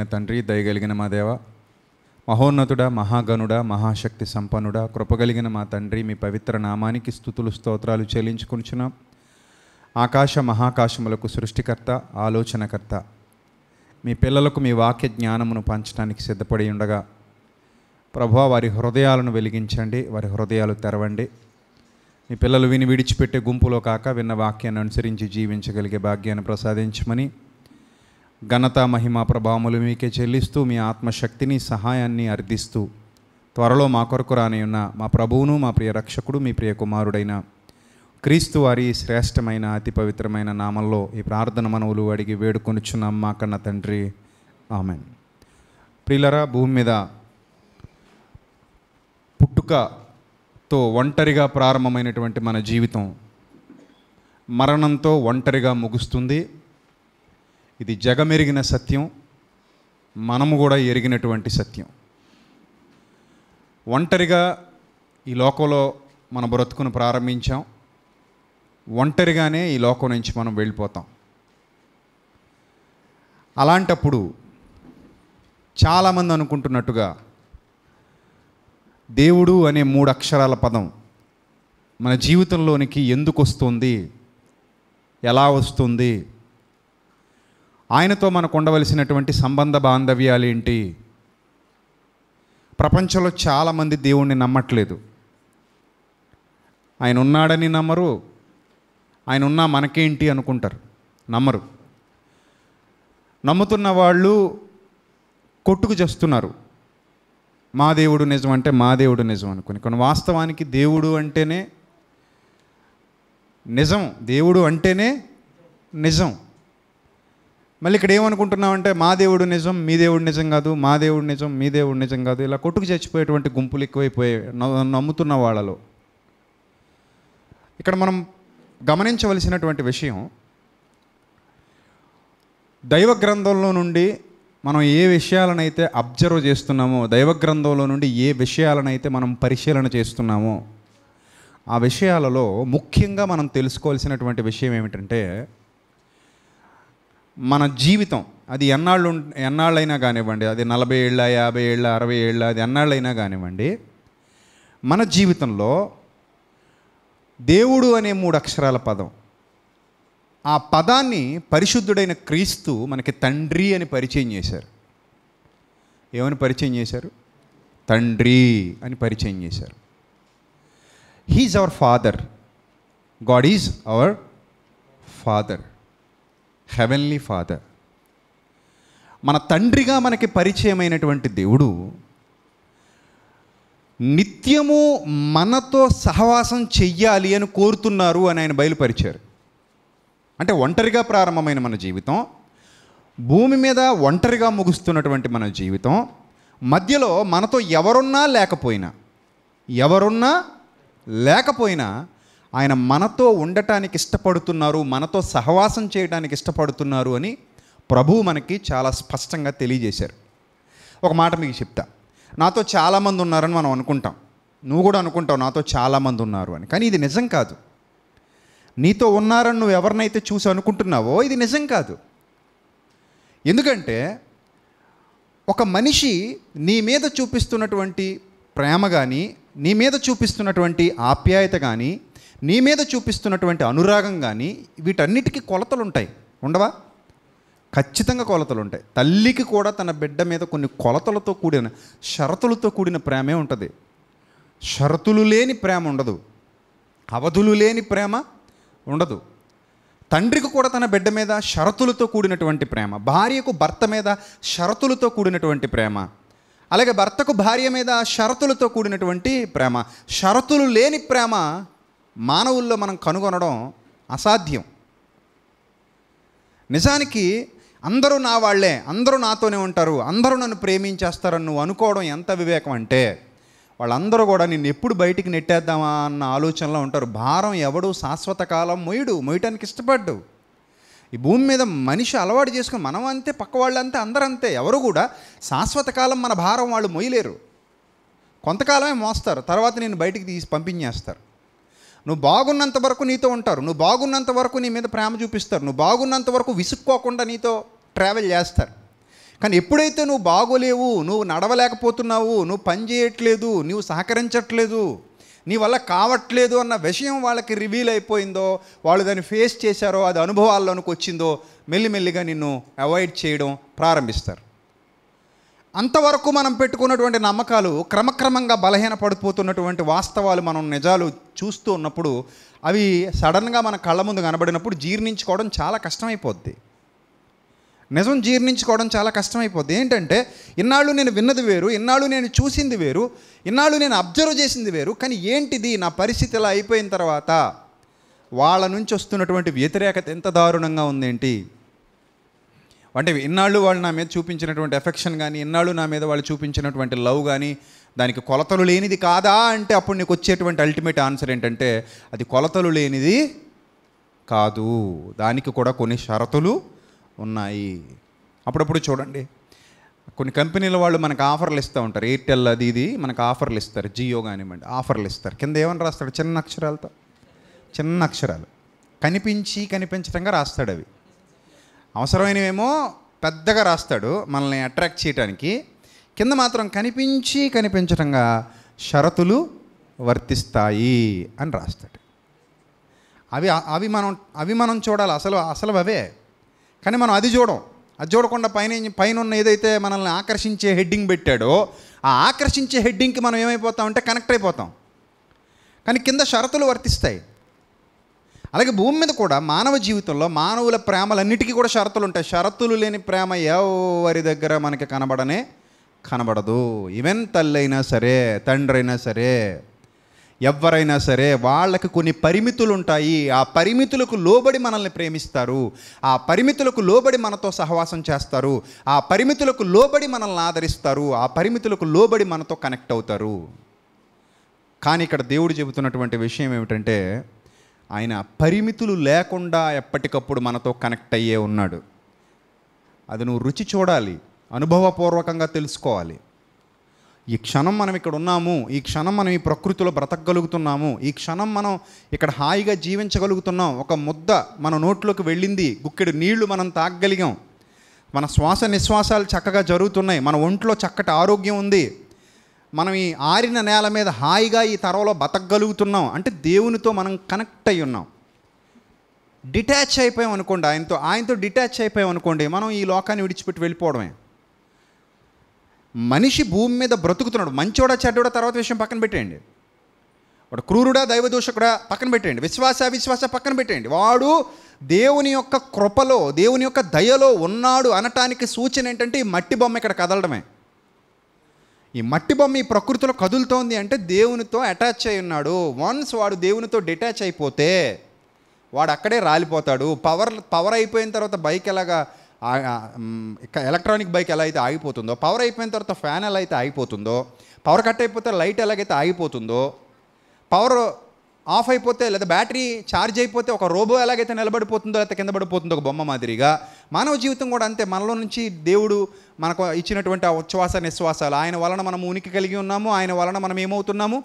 కలిగిన తండ్రి దయగలిగిన మా దేవ మహోన్నతుడ మహాగనుడ మహాశక్తి సంపన్నుడ కృపగలిగిన మా తండ్రి మీ పవిత్ర నామానికి స్థుతులు స్తోత్రాలు చెల్లించుకుంటున్నాం ఆకాశ మహాకాశములకు సృష్టికర్త ఆలోచనకర్త మీ పిల్లలకు మీ వాక్య జ్ఞానమును పంచడానికి సిద్ధపడి ఉండగా ప్రభా వారి హృదయాలను వెలిగించండి వారి హృదయాలు తెరవండి మీ పిల్లలు విని విడిచిపెట్టే గుంపులో కాక విన్న వాక్యాన్ని అనుసరించి జీవించగలిగే భాగ్యాన్ని ప్రసాదించమని ఘనత మహిమ ప్రభావములు మీకే చెల్లిస్తూ మీ ఆత్మశక్తిని సహాయాన్ని అర్థిస్తూ త్వరలో మా కొరకు రానియున్న మా ప్రభువును మా ప్రియ రక్షకుడు మీ ప్రియ కుమారుడైన క్రీస్తు వారి శ్రేష్టమైన అతి పవిత్రమైన నామంలో ఈ ప్రార్థన మనవులు అడిగి వేడుకొనిచున్నాం మా కన్న తండ్రి ఆమెన్ ప్రియులరా భూమి మీద పుట్టుకతో ఒంటరిగా ప్రారంభమైనటువంటి మన జీవితం మరణంతో ఒంటరిగా ముగుస్తుంది ఇది జగమెరిగిన సత్యం మనము కూడా ఎరిగినటువంటి సత్యం ఒంటరిగా ఈ లోకంలో మన బ్రతుకును ప్రారంభించాం ఒంటరిగానే ఈ లోకం నుంచి మనం వెళ్ళిపోతాం అలాంటప్పుడు చాలామంది అనుకుంటున్నట్టుగా దేవుడు అనే మూడు అక్షరాల పదం మన జీవితంలోనికి ఎందుకు వస్తుంది ఎలా వస్తుంది ఆయనతో మనకు ఉండవలసినటువంటి సంబంధ బాంధవ్యాలు ఏంటి ప్రపంచంలో చాలామంది దేవుణ్ణి నమ్మట్లేదు ఆయన ఉన్నాడని నమ్మరు ఆయన ఉన్నా మనకేంటి అనుకుంటారు నమ్మరు నమ్ముతున్న వాళ్ళు కొట్టుకు చేస్తున్నారు మా దేవుడు నిజం అంటే మా దేవుడు నిజం అనుకుని కొన్ని వాస్తవానికి దేవుడు అంటేనే నిజం దేవుడు అంటేనే నిజం మళ్ళీ ఇక్కడ ఏమనుకుంటున్నామంటే మా దేవుడు నిజం మీ దేవుడు నిజం కాదు మా దేవుడు నిజం మీ దేవుడు నిజం కాదు ఇలా కొట్టుకు చచ్చిపోయేటువంటి గుంపులు ఎక్కువైపోయాయి నమ్ముతున్న వాళ్ళలో ఇక్కడ మనం గమనించవలసినటువంటి విషయం దైవ గ్రంథంలో నుండి మనం ఏ విషయాలనైతే అబ్జర్వ్ చేస్తున్నామో దైవ గ్రంథంలో నుండి ఏ విషయాలనైతే మనం పరిశీలన చేస్తున్నామో ఆ విషయాలలో ముఖ్యంగా మనం తెలుసుకోవాల్సినటువంటి విషయం ఏమిటంటే మన జీవితం అది ఎన్నాళ్ళు ఎన్నాళ్ళైనా కానివ్వండి అది నలభై ఏళ్ళ యాభై ఏళ్ళ అరవై ఏళ్ళ అది ఎన్నాళ్ళైనా కానివ్వండి మన జీవితంలో దేవుడు అనే మూడు అక్షరాల పదం ఆ పదాన్ని పరిశుద్ధుడైన క్రీస్తు మనకి తండ్రి అని పరిచయం చేశారు ఏమని పరిచయం చేశారు తండ్రి అని పరిచయం చేశారు he's our father God is our father heavenly father మన తండ్రిగా మనకి పరిచయమైనటువంటి దేవుడు నిత్యము మనతో సహవాసం చెయ్యాలి అని కోరుతున్నారు అని ఆయన బయలుపరిచారు అంటే ఒంటరిగా ప్రారంభమైన మన జీవితం భూమి మీద ఒంటరిగా ముగుస్తున్నటువంటి మన జీవితం మధ్యలో మనతో ఎవరున్నా లేకపోయినా ఎవరున్నా లేకపోయినా ఆయన మనతో ఉండటానికి ఇష్టపడుతున్నారు మనతో సహవాసం చేయడానికి ఇష్టపడుతున్నారు అని ప్రభువు మనకి చాలా స్పష్టంగా తెలియజేశారు ఒక మాట మీకు చెప్తా నాతో చాలామంది ఉన్నారని మనం అనుకుంటాం నువ్వు కూడా అనుకుంటావు నాతో చాలామంది ఉన్నారు అని కానీ ఇది నిజం కాదు నీతో ఉన్నారని నువ్వు ఎవరినైతే చూసి అనుకుంటున్నావో ఇది నిజం కాదు ఎందుకంటే ఒక మనిషి నీ మీద చూపిస్తున్నటువంటి ప్రేమ కానీ నీ మీద చూపిస్తున్నటువంటి ఆప్యాయత కానీ నీ మీద చూపిస్తున్నటువంటి అనురాగం కానీ వీటన్నిటికీ కొలతలు ఉంటాయి ఉండవా ఖచ్చితంగా కొలతలు ఉంటాయి తల్లికి కూడా తన బిడ్డ మీద కొన్ని కొలతలతో కూడిన షరతులతో కూడిన ప్రేమే ఉంటుంది షరతులు లేని ప్రేమ ఉండదు అవధులు లేని ప్రేమ ఉండదు తండ్రికి కూడా తన బిడ్డ మీద షరతులతో కూడినటువంటి ప్రేమ భార్యకు భర్త మీద షరతులతో కూడినటువంటి ప్రేమ అలాగే భర్తకు భార్య మీద షరతులతో కూడినటువంటి ప్రేమ షరతులు లేని ప్రేమ మానవుల్లో మనం కనుగొనడం అసాధ్యం నిజానికి అందరూ నా వాళ్లే అందరూ నాతోనే ఉంటారు అందరూ నన్ను ప్రేమించేస్తారని నువ్వు అనుకోవడం ఎంత వివేకం అంటే వాళ్ళందరూ కూడా నిన్ను ఎప్పుడు బయటికి నెట్టేద్దామా అన్న ఆలోచనలో ఉంటారు భారం ఎవడు శాశ్వత కాలం మొయ్యడు మొయ్యటానికి ఇష్టపడ్డు ఈ భూమి మీద మనిషి అలవాటు చేసుకుని మనం అంతే పక్క వాళ్ళు అంతే అందరూ అంతే ఎవరు కూడా శాశ్వత కాలం మన భారం వాళ్ళు మొయ్యలేరు కొంతకాలమే మోస్తారు తర్వాత నేను బయటికి తీసి పంపించేస్తారు నువ్వు బాగున్నంత వరకు నీతో ఉంటారు నువ్వు బాగున్నంత వరకు నీ మీద ప్రేమ చూపిస్తారు నువ్వు బాగున్నంత వరకు విసుక్కోకుండా నీతో ట్రావెల్ చేస్తారు కానీ ఎప్పుడైతే నువ్వు బాగోలేవు నువ్వు నడవలేకపోతున్నావు నువ్వు పని చేయట్లేదు నువ్వు సహకరించట్లేదు నీ వల్ల కావట్లేదు అన్న విషయం వాళ్ళకి రివీల్ అయిపోయిందో వాళ్ళు దాన్ని ఫేస్ చేశారో అది అనుభవాల్లోనికి వచ్చిందో మెల్లిమెల్లిగా నిన్ను అవాయిడ్ చేయడం ప్రారంభిస్తారు అంతవరకు మనం పెట్టుకున్నటువంటి నమ్మకాలు క్రమక్రమంగా బలహీనపడిపోతున్నటువంటి వాస్తవాలు మనం నిజాలు చూస్తూ ఉన్నప్పుడు అవి సడన్గా మన కళ్ళ ముందు కనబడినప్పుడు జీర్ణించుకోవడం చాలా కష్టమైపోద్ది నిజం జీర్ణించుకోవడం చాలా కష్టమైపోద్ది ఏంటంటే ఇన్నాళ్ళు నేను విన్నది వేరు ఇన్నాళ్ళు నేను చూసింది వేరు ఇన్నాళ్ళు నేను అబ్జర్వ్ చేసింది వేరు కానీ ఏంటిది నా పరిస్థితి ఇలా అయిపోయిన తర్వాత వాళ్ళ నుంచి వస్తున్నటువంటి వ్యతిరేకత ఎంత దారుణంగా ఉందేంటి అంటే ఇన్నాళ్ళు వాళ్ళు నా మీద చూపించినటువంటి ఎఫెక్షన్ కానీ ఇన్నాళ్ళు నా మీద వాళ్ళు చూపించినటువంటి లవ్ కానీ దానికి కొలతలు లేనిది కాదా అంటే అప్పుడు నీకు వచ్చేటువంటి అల్టిమేట్ ఆన్సర్ ఏంటంటే అది కొలతలు లేనిది కాదు దానికి కూడా కొన్ని షరతులు ఉన్నాయి అప్పుడప్పుడు చూడండి కొన్ని కంపెనీల వాళ్ళు మనకు ఆఫర్లు ఇస్తూ ఉంటారు ఎయిర్టెల్ అది ఇది మనకు ఆఫర్లు ఇస్తారు జియో కానివ్వండి ఆఫర్లు ఇస్తారు కింద ఏమని రాస్తాడు చిన్న అక్షరాలతో చిన్న అక్షరాలు కనిపించి కనిపించడంగా రాస్తాడు అవి అవసరమైనవేమో పెద్దగా రాస్తాడు మనల్ని అట్రాక్ట్ చేయడానికి కింద మాత్రం కనిపించి కనిపించడంగా షరతులు వర్తిస్తాయి అని రాస్తాడు అవి అవి మనం అవి మనం చూడాలి అసలు అసలు అవే కానీ మనం అది చూడం అది చూడకుండా పైన పైన ఉన్న ఏదైతే మనల్ని ఆకర్షించే హెడ్డింగ్ పెట్టాడో ఆ ఆకర్షించే హెడ్డింగ్కి మనం ఏమైపోతామంటే కనెక్ట్ అయిపోతాం కానీ కింద షరతులు వర్తిస్తాయి అలాగే భూమి మీద కూడా మానవ జీవితంలో మానవుల ప్రేమలన్నిటికీ కూడా షరతులు ఉంటాయి షరతులు లేని ప్రేమ ఎవరి దగ్గర మనకి కనబడనే కనబడదు ఈవెన్ తల్లైనా సరే తండ్రి అయినా సరే ఎవరైనా సరే వాళ్ళకి కొన్ని పరిమితులు ఉంటాయి ఆ పరిమితులకు లోబడి మనల్ని ప్రేమిస్తారు ఆ పరిమితులకు లోబడి మనతో సహవాసం చేస్తారు ఆ పరిమితులకు లోబడి మనల్ని ఆదరిస్తారు ఆ పరిమితులకు లోబడి మనతో కనెక్ట్ అవుతారు కానీ ఇక్కడ దేవుడు చెబుతున్నటువంటి విషయం ఏమిటంటే ఆయన పరిమితులు లేకుండా ఎప్పటికప్పుడు మనతో కనెక్ట్ అయ్యే ఉన్నాడు అది నువ్వు రుచి చూడాలి అనుభవపూర్వకంగా తెలుసుకోవాలి ఈ క్షణం మనం ఇక్కడ ఉన్నాము ఈ క్షణం మనం ఈ ప్రకృతిలో బ్రతకగలుగుతున్నాము ఈ క్షణం మనం ఇక్కడ హాయిగా జీవించగలుగుతున్నాం ఒక ముద్ద మన నోట్లోకి వెళ్ళింది గుక్కెడు నీళ్లు మనం తాగగలిగాం మన శ్వాస నిశ్వాసాలు చక్కగా జరుగుతున్నాయి మన ఒంట్లో చక్కటి ఆరోగ్యం ఉంది మనం ఈ ఆరిన నేల మీద హాయిగా ఈ తరవలో బతకగలుగుతున్నాం అంటే దేవునితో మనం కనెక్ట్ అయి ఉన్నాం డిటాచ్ అయిపోయాం అనుకోండి ఆయనతో ఆయనతో డిటాచ్ అయిపోయాం అనుకోండి మనం ఈ లోకాన్ని విడిచిపెట్టి వెళ్ళిపోవడమే మనిషి భూమి మీద బ్రతుకుతున్నాడు మంచివాడా చెడ్డోడా తర్వాత విషయం పక్కన పెట్టేయండి వాడు క్రూరుడా దైవదోషకుడా పక్కన పెట్టేయండి విశ్వాస విశ్వాస పక్కన పెట్టేయండి వాడు దేవుని యొక్క కృపలో దేవుని యొక్క దయలో ఉన్నాడు అనటానికి సూచన ఏంటంటే ఈ మట్టి బొమ్మ ఇక్కడ కదలడమే ఈ మట్టి బొమ్మ ఈ ప్రకృతిలో కదులుతోంది అంటే దేవునితో అటాచ్ అయి ఉన్నాడు వన్స్ వాడు దేవునితో డిటాచ్ అయిపోతే వాడు అక్కడే రాలిపోతాడు పవర్ పవర్ అయిపోయిన తర్వాత బైక్ ఎలాగా ఎలక్ట్రానిక్ బైక్ ఎలా అయితే ఆగిపోతుందో పవర్ అయిపోయిన తర్వాత ఫ్యాన్ ఎలా అయితే ఆగిపోతుందో పవర్ కట్ అయిపోతే లైట్ ఎలాగైతే ఆగిపోతుందో పవర్ ఆఫ్ అయిపోతే లేదా బ్యాటరీ ఛార్జ్ అయిపోతే ఒక రోబో ఎలాగైతే నిలబడిపోతుందో లేకపోతే కింద పడిపోతుందో ఒక బొమ్మ మాదిరిగా మానవ జీవితం కూడా అంతే మనలో నుంచి దేవుడు మనకు ఇచ్చినటువంటి ఆ ఉచ్ఛ్వాస నిశ్వాసాలు ఆయన వలన మనం ఉనికి కలిగి ఉన్నాము ఆయన వలన మనం ఏమవుతున్నాము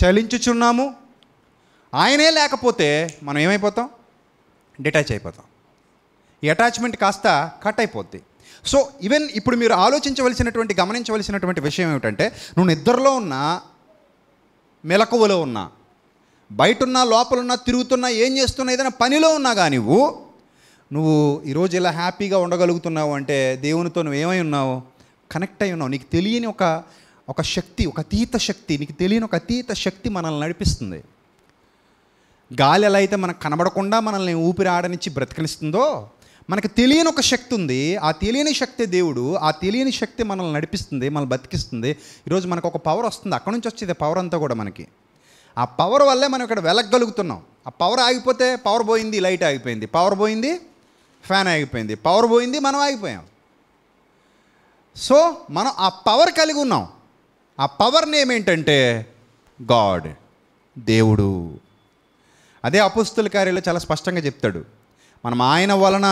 చలించుచున్నాము ఆయనే లేకపోతే మనం ఏమైపోతాం డిటాచ్ అయిపోతాం ఈ అటాచ్మెంట్ కాస్త కట్ అయిపోద్ది సో ఈవెన్ ఇప్పుడు మీరు ఆలోచించవలసినటువంటి గమనించవలసినటువంటి విషయం ఏమిటంటే నువ్వు నిద్రలో ఉన్నా మెలకువలో ఉన్నా బయటున్నా లోపలున్నా తిరుగుతున్నా ఏం చేస్తున్నా ఏదైనా పనిలో ఉన్నా కానీ నువ్వు నువ్వు ఈరోజు ఇలా హ్యాపీగా ఉండగలుగుతున్నావు అంటే దేవునితో నువ్వు ఏమై ఉన్నావు కనెక్ట్ అయి ఉన్నావు నీకు తెలియని ఒక ఒక శక్తి ఒక అతీత శక్తి నీకు తెలియని ఒక అతీత శక్తి మనల్ని నడిపిస్తుంది గాలి ఎలా అయితే మనకు కనబడకుండా మనల్ని ఊపిరి ఆడనిచ్చి బ్రతకనిస్తుందో మనకు తెలియని ఒక శక్తి ఉంది ఆ తెలియని శక్తి దేవుడు ఆ తెలియని శక్తి మనల్ని నడిపిస్తుంది మనల్ని బతికిస్తుంది ఈరోజు మనకు ఒక పవర్ వస్తుంది అక్కడి నుంచి వచ్చేది పవర్ అంతా కూడా మనకి ఆ పవర్ వల్లే మనం ఇక్కడ వెలగలుగుతున్నాం ఆ పవర్ ఆగిపోతే పవర్ పోయింది లైట్ ఆగిపోయింది పవర్ పోయింది ఫ్యాన్ ఆగిపోయింది పవర్ పోయింది మనం ఆగిపోయాం సో మనం ఆ పవర్ కలిగి ఉన్నాం ఆ పవర్ నేమ్ ఏంటంటే గాడ్ దేవుడు అదే అపుస్తుల కార్యాలు చాలా స్పష్టంగా చెప్తాడు మనం ఆయన వలన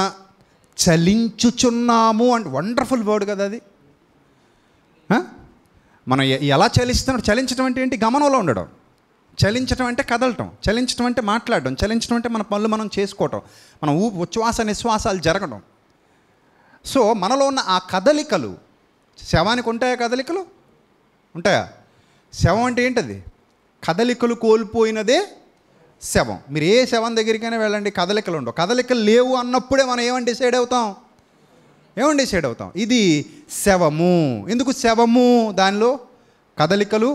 చలించుచున్నాము అంటే వండర్ఫుల్ వర్డ్ కదా అది మనం ఎలా చలిస్తున్నాడు చలించడం అంటే ఏంటి గమనంలో ఉండడం చలించడం అంటే కదలటం చలించడం అంటే మాట్లాడడం చలించడం అంటే మన పనులు మనం చేసుకోవటం మన ఊ ఉచ్ఛ్వాస నిశ్వాసాలు జరగడం సో మనలో ఉన్న ఆ కదలికలు శవానికి ఉంటాయా కదలికలు ఉంటాయా శవం అంటే ఏంటది కదలికలు కోల్పోయినదే శవం మీరు ఏ శవం దగ్గరికైనా వెళ్ళండి కదలికలు ఉండవు కదలికలు లేవు అన్నప్పుడే మనం ఏమని డిసైడ్ అవుతాం ఏమని డిసైడ్ అవుతాం ఇది శవము ఎందుకు శవము దానిలో కదలికలు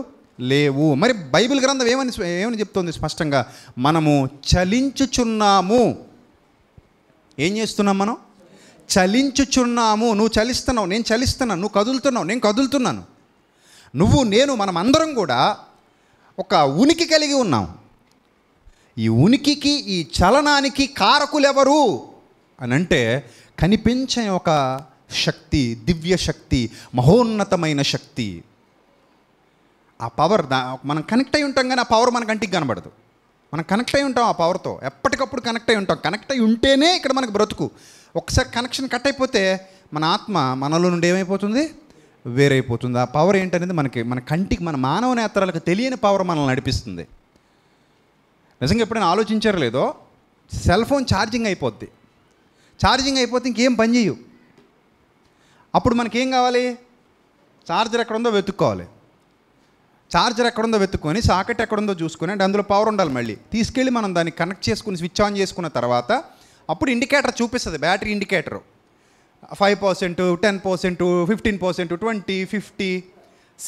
లేవు మరి బైబిల్ గ్రంథం ఏమని ఏమని చెప్తుంది స్పష్టంగా మనము చలించుచున్నాము ఏం చేస్తున్నాం మనం చలించుచున్నాము నువ్వు చలిస్తున్నావు నేను చలిస్తున్నాను నువ్వు కదులుతున్నావు నేను కదులుతున్నాను నువ్వు నేను మనం అందరం కూడా ఒక ఉనికి కలిగి ఉన్నాం ఈ ఉనికికి ఈ చలనానికి కారకులెవరు అని అంటే కనిపించే ఒక శక్తి దివ్య శక్తి మహోన్నతమైన శక్తి ఆ పవర్ దా మనం కనెక్ట్ అయి ఉంటాం కానీ ఆ పవర్ మనకు కంటికి కనబడదు మనం కనెక్ట్ అయి ఉంటాం ఆ పవర్తో ఎప్పటికప్పుడు కనెక్ట్ అయి ఉంటాం కనెక్ట్ అయి ఉంటేనే ఇక్కడ మనకు బ్రతుకు ఒకసారి కనెక్షన్ కట్ అయిపోతే మన ఆత్మ మనలో నుండి ఏమైపోతుంది వేరైపోతుంది ఆ పవర్ ఏంటనేది మనకి మన కంటికి మన మానవ నేత్రాలకు తెలియని పవర్ మనల్ని నడిపిస్తుంది నిజంగా ఎప్పుడైనా ఆలోచించారో లేదో సెల్ ఫోన్ ఛార్జింగ్ అయిపోద్ది ఛార్జింగ్ అయిపోతే ఇంకేం పని చేయవు అప్పుడు మనకేం కావాలి ఛార్జర్ ఎక్కడ ఉందో వెతుక్కోవాలి చార్జర్ ఎక్కడుందో వెతుక్కొని సాకెట్ ఎక్కడుందో చూసుకుని అంటే అందులో పవర్ ఉండాలి మళ్ళీ తీసుకెళ్ళి మనం దాన్ని కనెక్ట్ చేసుకుని స్విచ్ ఆన్ చేసుకున్న తర్వాత అప్పుడు ఇండికేటర్ చూపిస్తుంది battery indicator five percent ten percent fifteen percent twenty fifty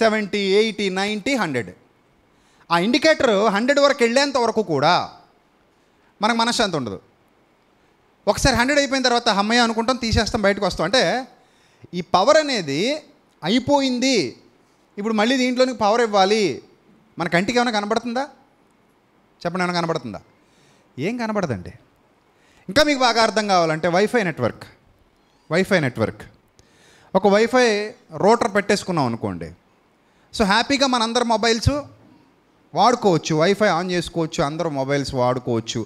seventy eighty ninety hundred ఆ ఇండికేటర్ హండ్రెడ్ వరకు వెళ్ళేంత వరకు కూడా మనకు మనశ్శాంతి ఉండదు ఒకసారి హండ్రెడ్ అయిపోయిన తర్వాత అమ్మయ్య అనుకుంటాం తీసేస్తాం బయటకు వస్తాం అంటే ఈ పవర్ అనేది అయిపోయింది ఇప్పుడు మళ్ళీ దీంట్లోనికి పవర్ ఇవ్వాలి మన కంటికి ఏమైనా కనబడుతుందా చెప్పండి ఏమైనా కనబడుతుందా ఏం కనబడదండి ఇంకా మీకు బాగా అర్థం కావాలంటే వైఫై నెట్వర్క్ వైఫై నెట్వర్క్ ఒక వైఫై రోటర్ పెట్టేసుకున్నాం అనుకోండి సో హ్యాపీగా మనందరి మొబైల్స్ వాడుకోవచ్చు వైఫై ఆన్ చేసుకోవచ్చు అందరూ మొబైల్స్ వాడుకోవచ్చు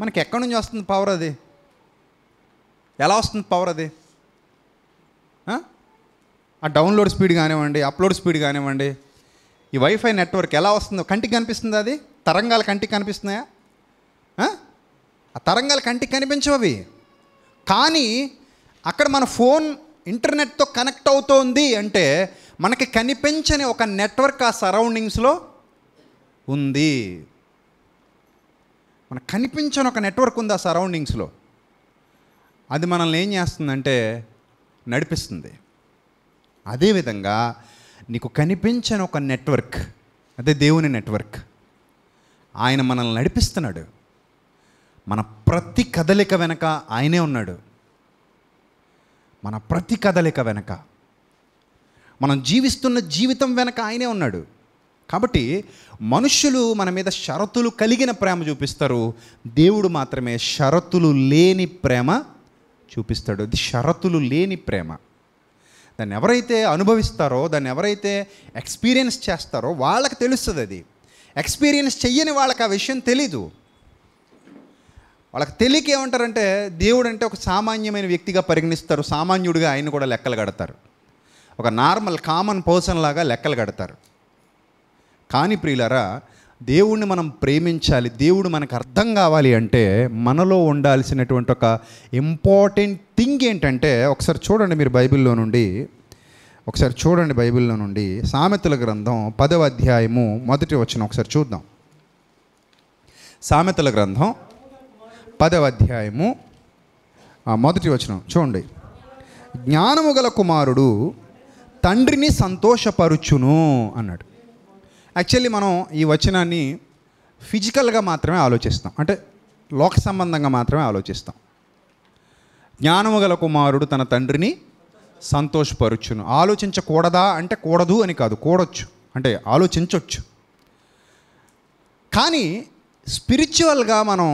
మనకి ఎక్కడి నుంచి వస్తుంది పవర్ అది ఎలా వస్తుంది పవర్ అది ఆ డౌన్లోడ్ స్పీడ్ కానివ్వండి అప్లోడ్ స్పీడ్ కానివ్వండి ఈ వైఫై నెట్వర్క్ ఎలా వస్తుందో కంటికి కనిపిస్తుంది అది తరంగాల కంటికి కనిపిస్తున్నాయా ఆ తరంగాల కంటికి కనిపించవు అవి కానీ అక్కడ మన ఫోన్ ఇంటర్నెట్తో కనెక్ట్ అవుతోంది అంటే మనకి కనిపించని ఒక నెట్వర్క్ ఆ సరౌండింగ్స్లో ఉంది మనకు కనిపించని ఒక నెట్వర్క్ ఉంది ఆ సరౌండింగ్స్లో అది మనల్ని ఏం చేస్తుందంటే నడిపిస్తుంది అదేవిధంగా నీకు కనిపించని ఒక నెట్వర్క్ అదే దేవుని నెట్వర్క్ ఆయన మనల్ని నడిపిస్తున్నాడు మన ప్రతి కదలిక వెనక ఆయనే ఉన్నాడు మన ప్రతి కదలిక వెనక మనం జీవిస్తున్న జీవితం వెనక ఆయనే ఉన్నాడు కాబట్టి మనుషులు మన మీద షరతులు కలిగిన ప్రేమ చూపిస్తారు దేవుడు మాత్రమే షరతులు లేని ప్రేమ చూపిస్తాడు అది షరతులు లేని ప్రేమ దాన్ని ఎవరైతే అనుభవిస్తారో దాన్ని ఎవరైతే ఎక్స్పీరియన్స్ చేస్తారో వాళ్ళకి తెలుస్తుంది అది ఎక్స్పీరియన్స్ చెయ్యని వాళ్ళకి ఆ విషయం తెలీదు వాళ్ళకి తెలియక ఏమంటారంటే దేవుడు అంటే ఒక సామాన్యమైన వ్యక్తిగా పరిగణిస్తారు సామాన్యుడిగా ఆయన కూడా లెక్కలు కడతారు ఒక నార్మల్ కామన్ పర్సన్ లాగా లెక్కలు కడతారు కానీ ప్రియులరా దేవుణ్ణి మనం ప్రేమించాలి దేవుడు మనకు అర్థం కావాలి అంటే మనలో ఉండాల్సినటువంటి ఒక ఇంపార్టెంట్ థింగ్ ఏంటంటే ఒకసారి చూడండి మీరు బైబిల్లో నుండి ఒకసారి చూడండి బైబిల్లో నుండి సామెతల గ్రంథం పదవ అధ్యాయము మొదటి వచ్చిన ఒకసారి చూద్దాం సామెతల గ్రంథం పదవ అధ్యాయము మొదటి వచనం చూడండి జ్ఞానము గల కుమారుడు తండ్రిని సంతోషపరుచును అన్నాడు యాక్చువల్లీ మనం ఈ వచనాన్ని ఫిజికల్గా మాత్రమే ఆలోచిస్తాం అంటే లోక సంబంధంగా మాత్రమే ఆలోచిస్తాం జ్ఞానము గల కుమారుడు తన తండ్రిని సంతోషపరచును ఆలోచించకూడదా అంటే కూడదు అని కాదు కూడొచ్చు అంటే ఆలోచించవచ్చు కానీ స్పిరిచువల్గా మనం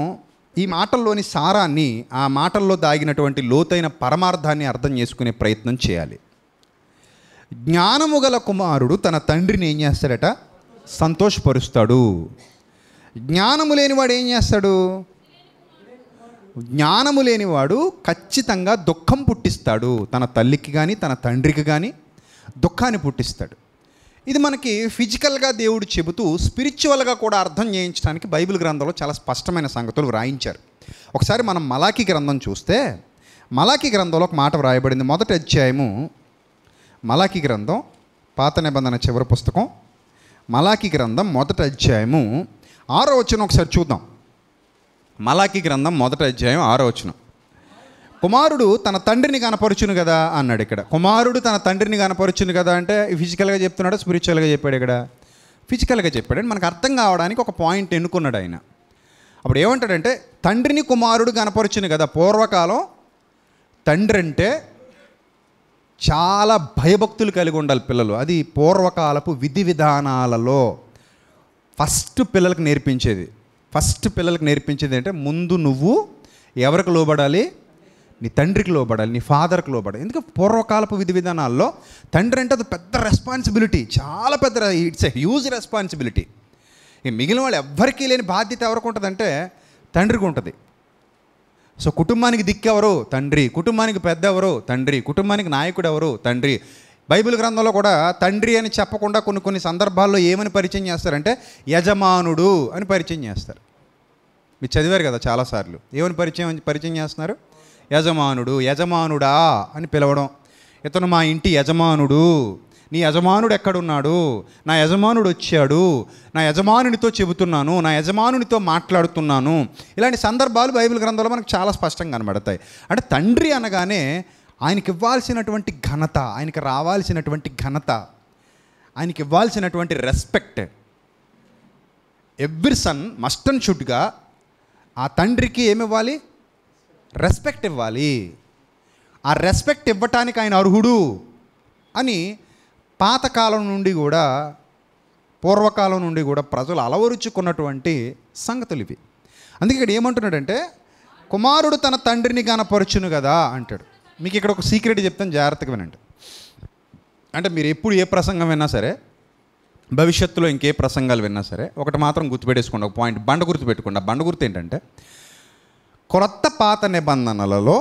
ఈ మాటల్లోని సారాన్ని ఆ మాటల్లో దాగినటువంటి లోతైన పరమార్థాన్ని అర్థం చేసుకునే ప్రయత్నం చేయాలి జ్ఞానము గల కుమారుడు తన తండ్రిని ఏం చేస్తాడట సంతోషపరుస్తాడు జ్ఞానము లేనివాడు ఏం చేస్తాడు జ్ఞానము లేనివాడు ఖచ్చితంగా దుఃఖం పుట్టిస్తాడు తన తల్లికి కానీ తన తండ్రికి కానీ దుఃఖాన్ని పుట్టిస్తాడు ఇది మనకి ఫిజికల్గా దేవుడు చెబుతూ స్పిరిచువల్గా కూడా అర్థం చేయించడానికి బైబిల్ గ్రంథంలో చాలా స్పష్టమైన సంగతులు వ్రాయించారు ఒకసారి మనం మలాఖీ గ్రంథం చూస్తే మలాఖీ గ్రంథంలో ఒక మాట వ్రాయబడింది మొదటి అధ్యాయము మలాఖీ గ్రంథం పాత నిబంధన చివరి పుస్తకం మలాకి గ్రంథం మొదటి అధ్యాయము ఆరో వచ్చిన ఒకసారి చూద్దాం మలాకి గ్రంథం మొదటి అధ్యాయం ఆరో వచ్చిన కుమారుడు తన తండ్రిని కనపరుచును కదా అన్నాడు ఇక్కడ కుమారుడు తన తండ్రిని కనపరుచును కదా అంటే ఫిజికల్గా చెప్తున్నాడు స్పిరిచువల్గా చెప్పాడు ఇక్కడ ఫిజికల్గా చెప్పాడు మనకు అర్థం కావడానికి ఒక పాయింట్ ఎన్నుకున్నాడు ఆయన అప్పుడు ఏమంటాడంటే తండ్రిని కుమారుడు కనపరుచును కదా పూర్వకాలం తండ్రి అంటే చాలా భయభక్తులు కలిగి ఉండాలి పిల్లలు అది పూర్వకాలపు విధి విధానాలలో ఫస్ట్ పిల్లలకు నేర్పించేది ఫస్ట్ పిల్లలకు నేర్పించేది అంటే ముందు నువ్వు ఎవరికి లోబడాలి నీ తండ్రికి లోబడాలి నీ ఫాదర్కి లోబడాలి ఎందుకంటే పూర్వకాలపు విధి విధానాల్లో తండ్రి అంటే అది పెద్ద రెస్పాన్సిబిలిటీ చాలా పెద్ద ఇట్స్ ఎ హ్యూజ్ రెస్పాన్సిబిలిటీ ఈ మిగిలిన వాళ్ళు ఎవ్వరికీ లేని బాధ్యత ఎవరికి ఉంటుందంటే తండ్రికి ఉంటుంది సో కుటుంబానికి దిక్కెవరు తండ్రి కుటుంబానికి పెద్ద ఎవరు తండ్రి కుటుంబానికి నాయకుడు ఎవరు తండ్రి బైబిల్ గ్రంథంలో కూడా తండ్రి అని చెప్పకుండా కొన్ని కొన్ని సందర్భాల్లో ఏమని పరిచయం చేస్తారంటే యజమానుడు అని పరిచయం చేస్తారు మీరు చదివారు కదా చాలాసార్లు ఏమని పరిచయం పరిచయం చేస్తున్నారు యజమానుడు యజమానుడా అని పిలవడం ఇతను మా ఇంటి యజమానుడు నీ యజమానుడు ఎక్కడున్నాడు నా యజమానుడు వచ్చాడు నా యజమానునితో చెబుతున్నాను నా యజమానునితో మాట్లాడుతున్నాను ఇలాంటి సందర్భాలు బైబిల్ గ్రంథంలో మనకు చాలా స్పష్టంగా కనబడతాయి అంటే తండ్రి అనగానే ఆయనకి ఇవ్వాల్సినటువంటి ఘనత ఆయనకి రావాల్సినటువంటి ఘనత ఆయనకి ఇవ్వాల్సినటువంటి respect every son must and షుడ్గా ఆ తండ్రికి ఏమి ఇవ్వాలి రెస్పెక్ట్ ఇవ్వాలి ఆ రెస్పెక్ట్ ఇవ్వటానికి ఆయన అర్హుడు అని పాతకాలం నుండి కూడా పూర్వకాలం నుండి కూడా ప్రజలు అలవరుచుకున్నటువంటి సంగతులు ఇవి అందుకే ఇక్కడ ఏమంటున్నాడంటే కుమారుడు తన తండ్రిని కనపరచును కదా అంటాడు మీకు ఇక్కడ ఒక సీక్రెట్ చెప్తాను జాగ్రత్తగా వినండి అంటే మీరు ఎప్పుడు ఏ ప్రసంగం విన్నా సరే భవిష్యత్తులో ఇంకే ప్రసంగాలు విన్నా సరే ఒకటి మాత్రం గుర్తుపెట్టేసుకోండి ఒక పాయింట్ బండ గుర్తు పెట్టుకోండి ఆ బండ గుర్తు ఏంటంటే క్రొత్త పాత నిబంధనలలో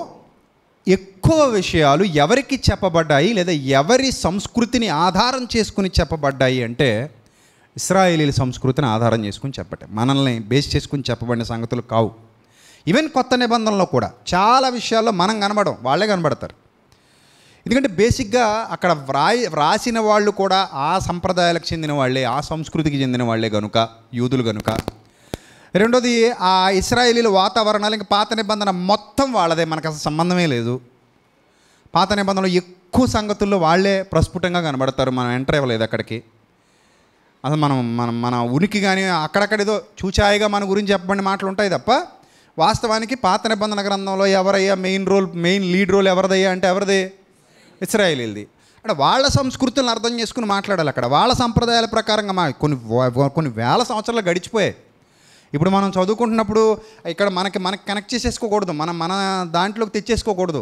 ఎక్కువ విషయాలు ఎవరికి చెప్పబడ్డాయి లేదా ఎవరి సంస్కృతిని ఆధారం చేసుకుని చెప్పబడ్డాయి అంటే ఇస్రాయేలీల సంస్కృతిని ఆధారం చేసుకుని చెప్పట మనల్ని బేస్ చేసుకుని చెప్పబడిన సంగతులు కావు ఈవెన్ కొత్త నిబంధనలో కూడా చాలా విషయాల్లో మనం కనబడం వాళ్ళే కనబడతారు ఎందుకంటే బేసిక్గా అక్కడ వ్రాయి వ్రాసిన వాళ్ళు కూడా ఆ సంప్రదాయాలకు చెందిన వాళ్ళే ఆ సంస్కృతికి చెందిన వాళ్ళే కనుక యూదులు కనుక రెండోది ఆ ఇస్రాయేలీల వాతావరణాలు ఇంకా పాత నిబంధన మొత్తం వాళ్ళదే మనకు అసలు సంబంధమే లేదు పాత నిబంధనలు ఎక్కువ సంగతుల్లో వాళ్ళే ప్రస్ఫుటంగా కనబడతారు మనం ఎంటర్ అవ్వలేదు అక్కడికి అసలు మనం మనం మన ఉనికి కానీ అక్కడక్కడ ఏదో చూచాయిగా మన గురించి చెప్పబడిన మాటలు ఉంటాయి తప్ప వాస్తవానికి పాత నిబంధన గ్రంథంలో ఎవరయ్యా main role main lead role ఎవరిదయ్యా అంటే ఎవరిది ఇస్రాయేలీలది అంటే వాళ్ళ సంస్కృతులను అర్థం చేసుకుని మాట్లాడాలి అక్కడ వాళ్ళ సంప్రదాయాల ప్రకారంగా మా కొన్ని కొన్ని వేల సంవత్సరాలు గడిచిపోయాయి ఇప్పుడు మనం చదువుకుంటున్నప్పుడు ఇక్కడ మనకి మనకి కనెక్ట్ చేసేసుకోకూడదు మనం మన దాంట్లోకి తెచ్చేసుకోకూడదు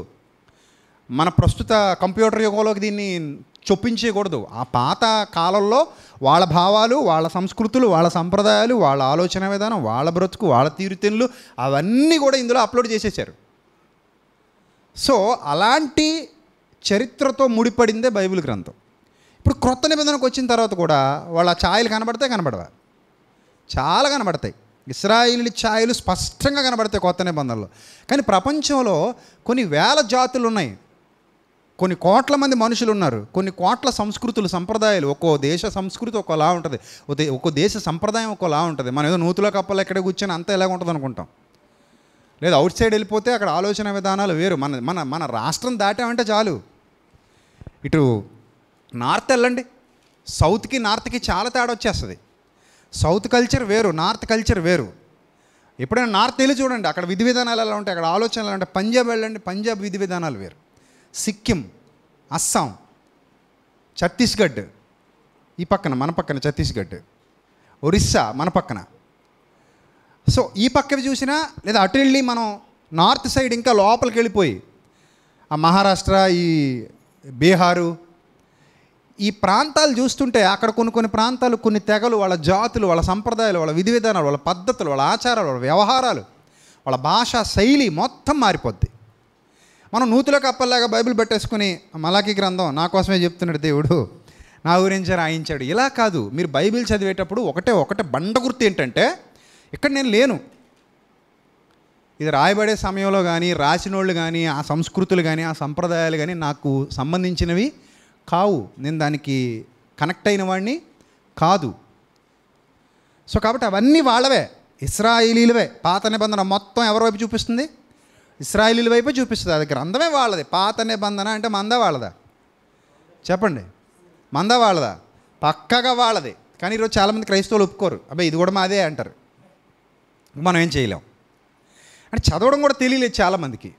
మన ప్రస్తుత కంప్యూటర్ యుగంలోకి దీన్ని చొప్పించేయకూడదు ఆ పాత కాలంలో వాళ్ళ భావాలు వాళ్ళ సంస్కృతులు వాళ్ళ సంప్రదాయాలు వాళ్ళ ఆలోచన విధానం వాళ్ళ బ్రతుకు వాళ్ళ తీరుతెన్లు అవన్నీ కూడా ఇందులో అప్లోడ్ చేసేసారు సో అలాంటి చరిత్రతో ముడిపడిందే బైబిల్ గ్రంథం ఇప్పుడు క్రొత్త నిబంధనకు వచ్చిన తర్వాత కూడా వాళ్ళ ఛాయలు కనబడతాయి కనబడవా చాలా కనబడతాయి ఇస్రాయిలీ ఛాయలు స్పష్టంగా కనబడతాయి కొత్త నిబంధనలు కానీ ప్రపంచంలో కొన్ని వేల జాతులు ఉన్నాయి కొన్ని కోట్ల మంది మనుషులు ఉన్నారు కొన్ని కోట్ల సంస్కృతులు సంప్రదాయాలు ఒక్కో దేశ సంస్కృతి ఒకలా ఉంటుంది ఒక్కో దేశ సంప్రదాయం ఒకలా ఉంటుంది మనం ఏదో నూతుల కప్పలు ఎక్కడ కూర్చొని అంతా ఎలాగ ఉంటుంది అనుకుంటాం లేదా అవుట్ సైడ్ వెళ్ళిపోతే అక్కడ ఆలోచన విధానాలు వేరు మన మన మన రాష్ట్రం దాటామంటే చాలు ఇటు నార్త్ వెళ్ళండి సౌత్కి నార్త్కి చాలా తేడా వచ్చేస్తుంది సౌత్ కల్చర్ వేరు నార్త్ కల్చర్ వేరు ఎప్పుడైనా నార్త్ వెళ్ళి చూడండి అక్కడ విధి విధానాలు ఎలా ఉంటాయి అక్కడ ఆలోచనలు ఎలా ఉంటాయి పంజాబ్ వెళ్ళండి పంజాబ్ విధి విధానాలు వేరు సిక్కిం అస్సాం ఛత్తీస్గఢ్ ఈ పక్కన మన పక్కన ఛత్తీస్గఢ్ ఒరిస్సా మన పక్కన సో ఈ పక్కవి చూసినా లేదా అటు వెళ్ళి మనం నార్త్ సైడ్ ఇంకా లోపలికి వెళ్ళిపోయి ఆ మహారాష్ట్ర ఈ బీహారు ఈ ప్రాంతాలు చూస్తుంటే అక్కడ కొన్ని కొన్ని ప్రాంతాలు కొన్ని తెగలు వాళ్ళ జాతులు వాళ్ళ సంప్రదాయాలు వాళ్ళ విధి విధానాలు వాళ్ళ పద్ధతులు వాళ్ళ ఆచారాలు వాళ్ళ వ్యవహారాలు వాళ్ళ భాషా శైలి మొత్తం మారిపోద్ది మనం నూతుల కప్పల్లాగా బైబిల్ పెట్టేసుకుని మలాకి గ్రంథం నా కోసమే చెప్తున్నాడు దేవుడు నా గురించి రాయించాడు ఇలా కాదు మీరు బైబిల్ చదివేటప్పుడు ఒకటే ఒకటే బండ గుర్తు ఏంటంటే ఇక్కడ నేను లేను ఇది రాయబడే సమయంలో కానీ వాళ్ళు కానీ ఆ సంస్కృతులు కానీ ఆ సంప్రదాయాలు కానీ నాకు సంబంధించినవి కావు నేను దానికి కనెక్ట్ అయిన వాడిని కాదు సో కాబట్టి అవన్నీ వాళ్ళవే ఇస్రాయిలీలవే పాత నిబంధన మొత్తం ఎవరి వైపు చూపిస్తుంది ఇస్రాయిలీల వైపు చూపిస్తుంది అది గ్రంథమే వాళ్ళది పాత నిబంధన అంటే మంద వాళ్ళదా చెప్పండి మంద వాళ్ళదా పక్కగా వాళ్ళది కానీ ఈరోజు చాలామంది క్రైస్తవులు ఒప్పుకోరు అబ్బాయి ఇది కూడా మాదే అంటారు మనం ఏం చేయలేం అంటే చదవడం కూడా తెలియలేదు చాలామందికి